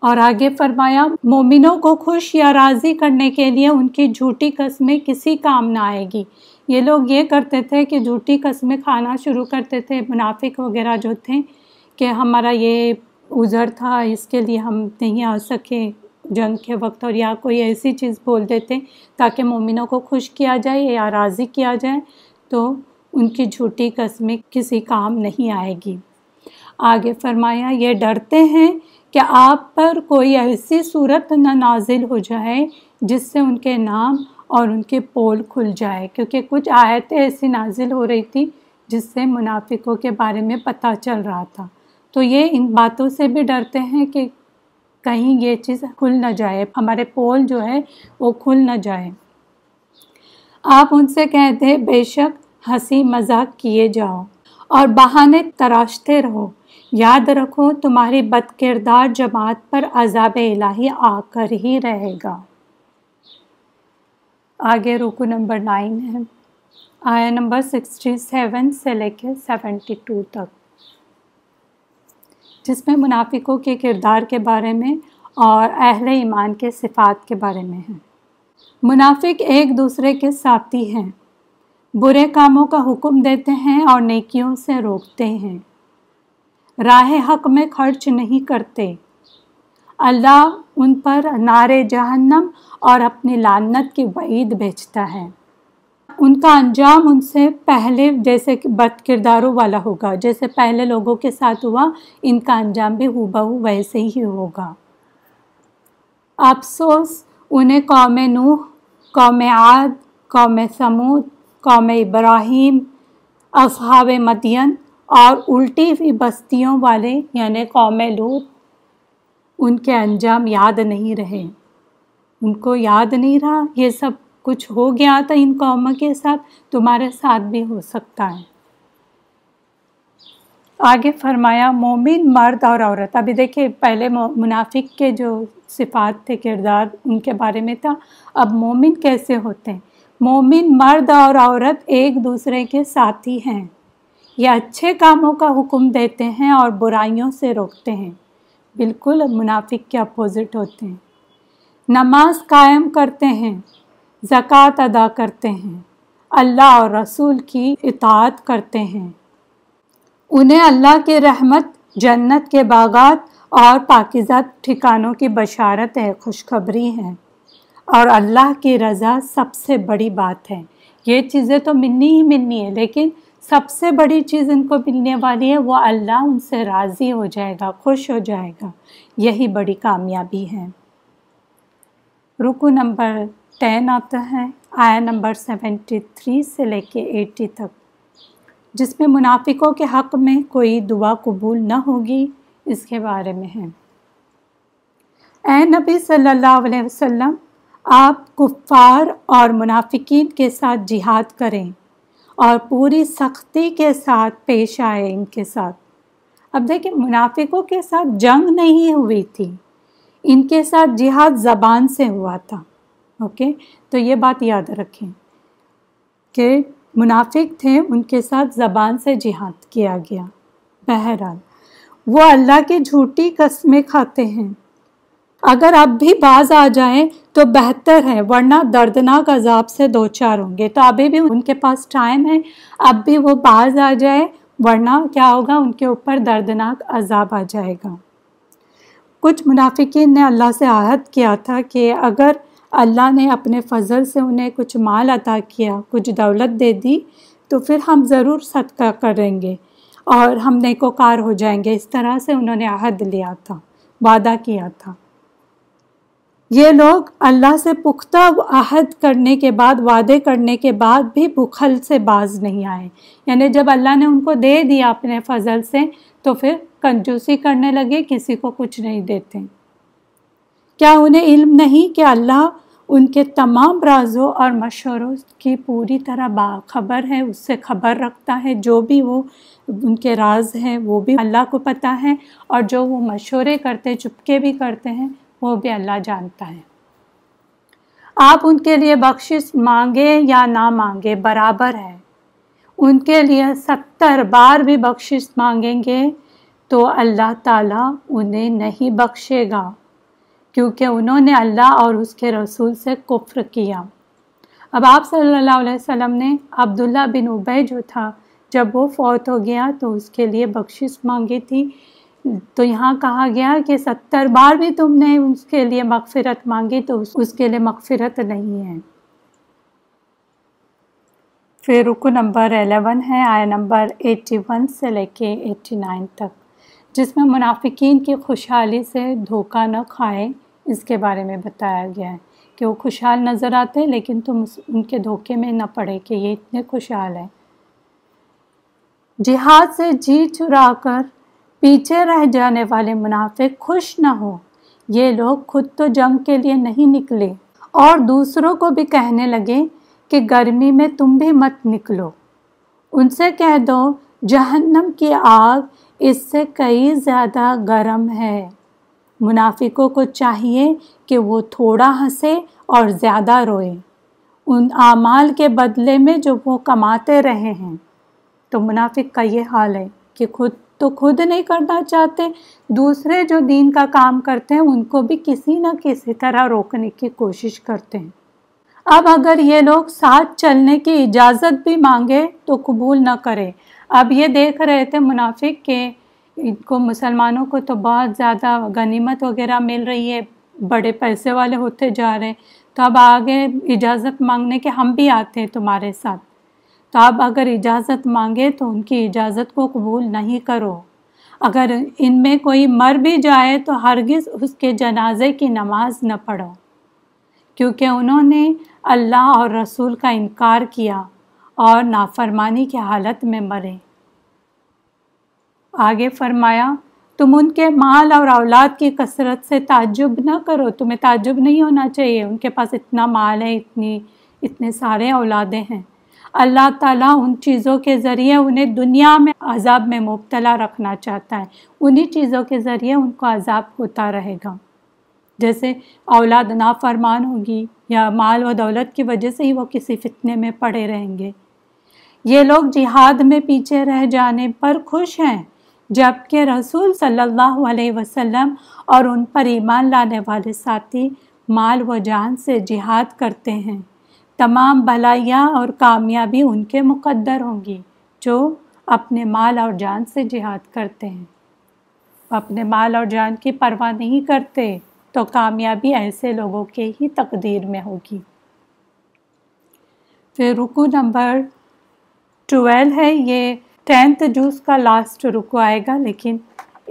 और आगे फरमाया मोमिनों को खुश या राज़ी करने के लिए उनकी झूठी कस्में किसी काम ना आएगी ये लोग ये करते थे कि झूठी कस्में खाना शुरू करते थे मुनाफिक वगैरह जो थे कि हमारा ये उज़र था इसके लिए हम नहीं आ सके जंग के वक्त और या कोई ऐसी चीज़ बोल देते ताकि मोमिनों को खुश किया जाए या राज़ी किया जाए तो उनकी झूठी कस्में किसी काम नहीं आएगी आगे फरमाया ये डरते हैं कि आप पर कोई ऐसी सूरत न नाजिल हो जाए जिससे उनके नाम और उनके पोल खुल जाए क्योंकि कुछ आयतें ऐसी नाजिल हो रही थी जिससे मुनाफिकों के बारे में पता चल रहा था तो ये इन बातों से भी डरते हैं कि कहीं ये चीज़ खुल ना जाए हमारे पोल जो है वो खुल ना जाए आप उनसे कह दें बेशक हंसी मजाक किए जाओ और बहाने तराशते रहो याद रखो तुम्हारी बदकिरदार जमात पर अजाब इलाही आकर ही रहेगा आगे रुकू नंबर नाइन है आया नंबर सिक्सटी सेवन से लेकर सेवेंटी टू तक जिसमें मुनाफिकों के किरदार के बारे में और अहल ईमान के सिफात के बारे में है मुनाफिक एक दूसरे के साथी हैं बुरे कामों का हुक्म देते हैं और नेकियों से रोकते हैं राह हक में खर्च नहीं करते अल्लाह उन पर नारे जहन्नम और अपनी लानत की वईद भेजता है उनका अंजाम उनसे पहले जैसे बद किरदारों वाला होगा जैसे पहले लोगों के साथ हुआ इनका अंजाम भी हूबहू वैसे ही होगा अफसोस उन्हें कौम नूह कौम आद कौम समूद कौम इब्राहिम असहाब मदियन और उल्टी हुई बस्तियों वाले यानि कौम लूत उनके अंजाम याद नहीं रहे उनको याद नहीं रहा ये सब कुछ हो गया था इन कौम के साथ तुम्हारे साथ भी हो सकता है आगे फरमाया मोमिन मर्द और औरत अभी देखिए पहले मुनाफिक के जो सिफात थे किरदार उनके बारे में था अब मोमिन कैसे होते हैं मोमिन मर्द और औरत एक दूसरे के साथी हैं यह अच्छे कामों का हुक्म देते हैं और बुराइयों से रोकते हैं बिल्कुल मुनाफिक के अपोज़िट होते हैं नमाज कायम करते हैं ज़क़़त अदा करते हैं अल्लाह और रसूल की इतात करते हैं उन्हें अल्लाह के रहमत जन्नत के बागात और पाकिज़ा ठिकानों की बशारत है खुशखबरी है और अल्लाह की रज़ा सबसे बड़ी बात है ये चीज़ें तो मिलनी ही मिलनी है लेकिन सबसे बड़ी चीज़ इनको मिलने वाली है वो अल्लाह उनसे राज़ी हो जाएगा खुश हो जाएगा यही बड़ी कामयाबी है रुकू नंबर टेन आता है आया नंबर सेवेंटी थ्री से लेके एटी तक जिसमें मुनाफिकों के हक़ में कोई दुआ कबूल न होगी इसके बारे में है ए नबी सल्लल्लाहु अलैहि वसल्लम आप कुफ़ार और मुनाफिकीन के साथ जिहाद करें और पूरी सख्ती के साथ पेश आए इनके साथ अब देखिए मुनाफिकों के साथ जंग नहीं हुई थी इनके साथ जिहाद ज़बान से हुआ था ओके तो ये बात याद रखें कि मुनाफिक थे उनके साथ ज़बान से जिहाद किया गया बहरहाल वो अल्लाह के झूठी कस्में खाते हैं अगर अब भी बाज आ जाए तो बेहतर है वरना दर्दनाक अजाब से दो चार होंगे तो अभी भी उनके पास टाइम है अब भी वो बाज आ जाए वरना क्या होगा उनके ऊपर दर्दनाक अजाब आ जाएगा कुछ मुनाफिकीन ने अल्लाह से आहद किया था कि अगर अल्लाह ने अपने फजल से उन्हें कुछ माल अता किया कुछ दौलत दे दी तो फिर हम ज़रूर सदका करेंगे और हम नेकोकार हो जाएंगे इस तरह से उन्होंने आहद लिया था वादा किया था ये लोग अल्लाह से पुख्ता अहद करने के बाद वादे करने के बाद भी भुखल से बाज नहीं आए यानी जब अल्लाह ने उनको दे दिया अपने फजल से तो फिर कंजूसी करने लगे किसी को कुछ नहीं देते क्या उन्हें इल्म नहीं कि अल्लाह उनके तमाम राजों और मशवरों की पूरी तरह बाखबर है उससे खबर रखता है जो भी वो उनके राज हैं वो भी अल्लाह को पता है और जो वो मशवरे करते चुपके भी करते हैं वो भी अल्लाह जानता है आप उनके लिए बख्शिश मांगे या ना मांगे बराबर है उनके लिए सत्तर बार भी बख्शिश मांगेंगे तो अल्लाह ताला उन्हें नहीं बख्शेगा क्योंकि उन्होंने अल्लाह और उसके रसूल से कुफ्र किया अब आप सल्लल्लाहु अलैहि वसल्लम ने अब्दुल्ला बिन उबई जो था जब वो फौत हो गया तो उसके लिए बख्शिश मांगी थी तो यहाँ कहा गया कि सत्तर बार भी तुमने उसके लिए मगफिरत मांगी तो उसके लिए मगफिरत नहीं है फिर रुको नंबर एलेवन है आया नंबर एट्टी वन से लेके एट्टी नाइन तक जिसमें मुनाफिकीन की खुशहाली से धोखा न खाएं इसके बारे में बताया गया है कि वो खुशहाल नज़र आते हैं लेकिन तुम उनके धोखे में ना पड़े कि ये इतने खुशहाल हैं जिहाद से जी चुरा कर पीछे रह जाने वाले मुनाफिक खुश न हो ये लोग खुद तो जंग के लिए नहीं निकले और दूसरों को भी कहने लगे कि गर्मी में तुम भी मत निकलो उनसे कह दो जहन्नम की आग इससे कई ज़्यादा गर्म है मुनाफिकों को चाहिए कि वो थोड़ा हंसे और ज़्यादा रोए उन आमाल के बदले में जो वो कमाते रहे हैं तो मुनाफिक का ये हाल है कि खुद तो खुद नहीं करना चाहते दूसरे जो दीन का काम करते हैं उनको भी किसी न किसी तरह रोकने की कोशिश करते हैं अब अगर ये लोग साथ चलने की इजाज़त भी मांगे तो कबूल ना करें अब ये देख रहे थे मुनाफिक के इनको मुसलमानों को तो बहुत ज़्यादा गनीमत वगैरह मिल रही है बड़े पैसे वाले होते जा रहे हैं तो अब आगे इजाज़त मांगने के हम भी आते हैं तुम्हारे साथ तो आप अगर इजाज़त मांगे तो उनकी इजाज़त को कबूल नहीं करो अगर इनमें कोई मर भी जाए तो हरगिज़ उसके जनाजे की नमाज न पढ़ो क्योंकि उन्होंने अल्लाह और रसूल का इनकार किया और नाफरमानी की हालत में मरे आगे फरमाया तुम उनके माल और औलाद की कसरत से ताज्जुब न करो तुम्हें ताजुब नहीं होना चाहिए उनके पास इतना माल है इतनी इतने सारे औलादे हैं अल्लाह ताला उन चीज़ों के ज़रिए उन्हें दुनिया में अजाब में मुबतला रखना चाहता है उन्हीं चीज़ों के ज़रिए उनको अजाब होता रहेगा जैसे औलाद नाफरमान होगी या माल व दौलत की वजह से ही वो किसी फितने में पड़े रहेंगे ये लोग जिहाद में पीछे रह जाने पर खुश हैं जबकि रसूल सल्लल्लाहु अलैहि वसल्लम और उन पर ईमान लाने वाले साथी माल व जान से जिहाद करते हैं तमाम भलाइयाँ और कामयाबी उनके मुकद्दर होंगी जो अपने माल और जान से जिहाद करते हैं अपने माल और जान की परवाह नहीं करते तो कामयाबी ऐसे लोगों के ही तकदीर में होगी फिर रुकू नंबर ट्वेल्व है ये टेंथ जूस का लास्ट रुकू आएगा लेकिन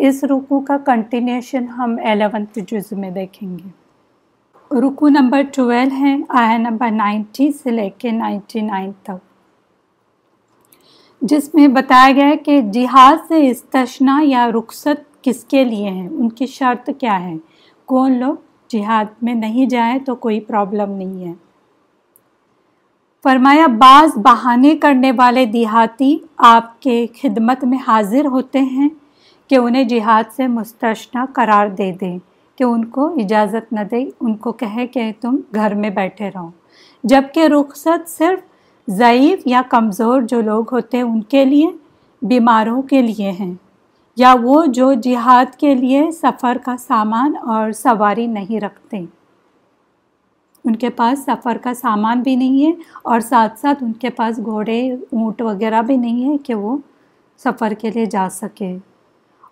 इस रुकू का कंटिन्यूशन हम एलेवंथ जुज में देखेंगे रुकू नंबर ट्वेल्व है आया नंबर नाइन्टी से लेके नाइन्टी नाइन तक जिसमें बताया गया है कि जिहाद से इस्तना या रुखसत किसके लिए है उनकी शर्त क्या है कौन लोग जिहाद में नहीं जाए तो कोई प्रॉब्लम नहीं है फरमाया बाज बहाने करने वाले देहाती आपके खिदमत में हाजिर होते हैं कि उन्हें जिहाद से मुस्तना करार दे दें कि उनको इजाज़त न दे उनको कहे कि तुम घर में बैठे रहो जबकि रुखसत सिर्फ ज़यीफ़ या कमज़ोर जो लोग होते हैं उनके लिए बीमारों के लिए हैं या वो जो जिहाद के लिए सफ़र का सामान और सवारी नहीं रखते उनके पास सफ़र का सामान भी नहीं है और साथ साथ उनके पास घोड़े ऊँट वगैरह भी नहीं है कि वो सफ़र के लिए जा सके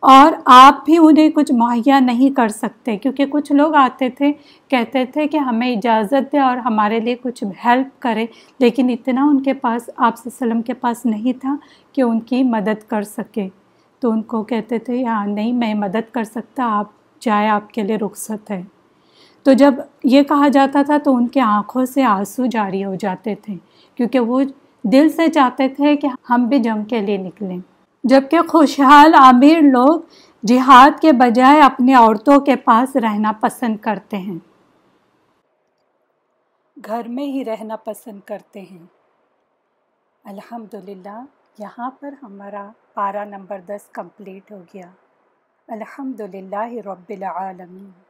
और आप भी उन्हें कुछ मुहैया नहीं कर सकते क्योंकि कुछ लोग आते थे कहते थे कि हमें इजाज़त दे और हमारे लिए कुछ हेल्प करें लेकिन इतना उनके पास आप वसम के पास नहीं था कि उनकी मदद कर सके तो उनको कहते थे हाँ नहीं मैं मदद कर सकता आप जाए आपके लिए रुख्सत है तो जब ये कहा जाता था तो उनके आँखों से आंसू जारी हो जाते थे क्योंकि वो दिल से चाहते थे कि हम भी जंग के लिए निकलें जबकि खुशहाल आमिर लोग जिहाद के बजाय अपने औरतों के पास रहना पसंद करते हैं घर में ही रहना पसंद करते हैं अल्हम्दुलिल्लाह यहाँ पर हमारा पारा नंबर दस कंप्लीट हो गया अल्हम्दुलिल्लाह रब्बिल आलमीन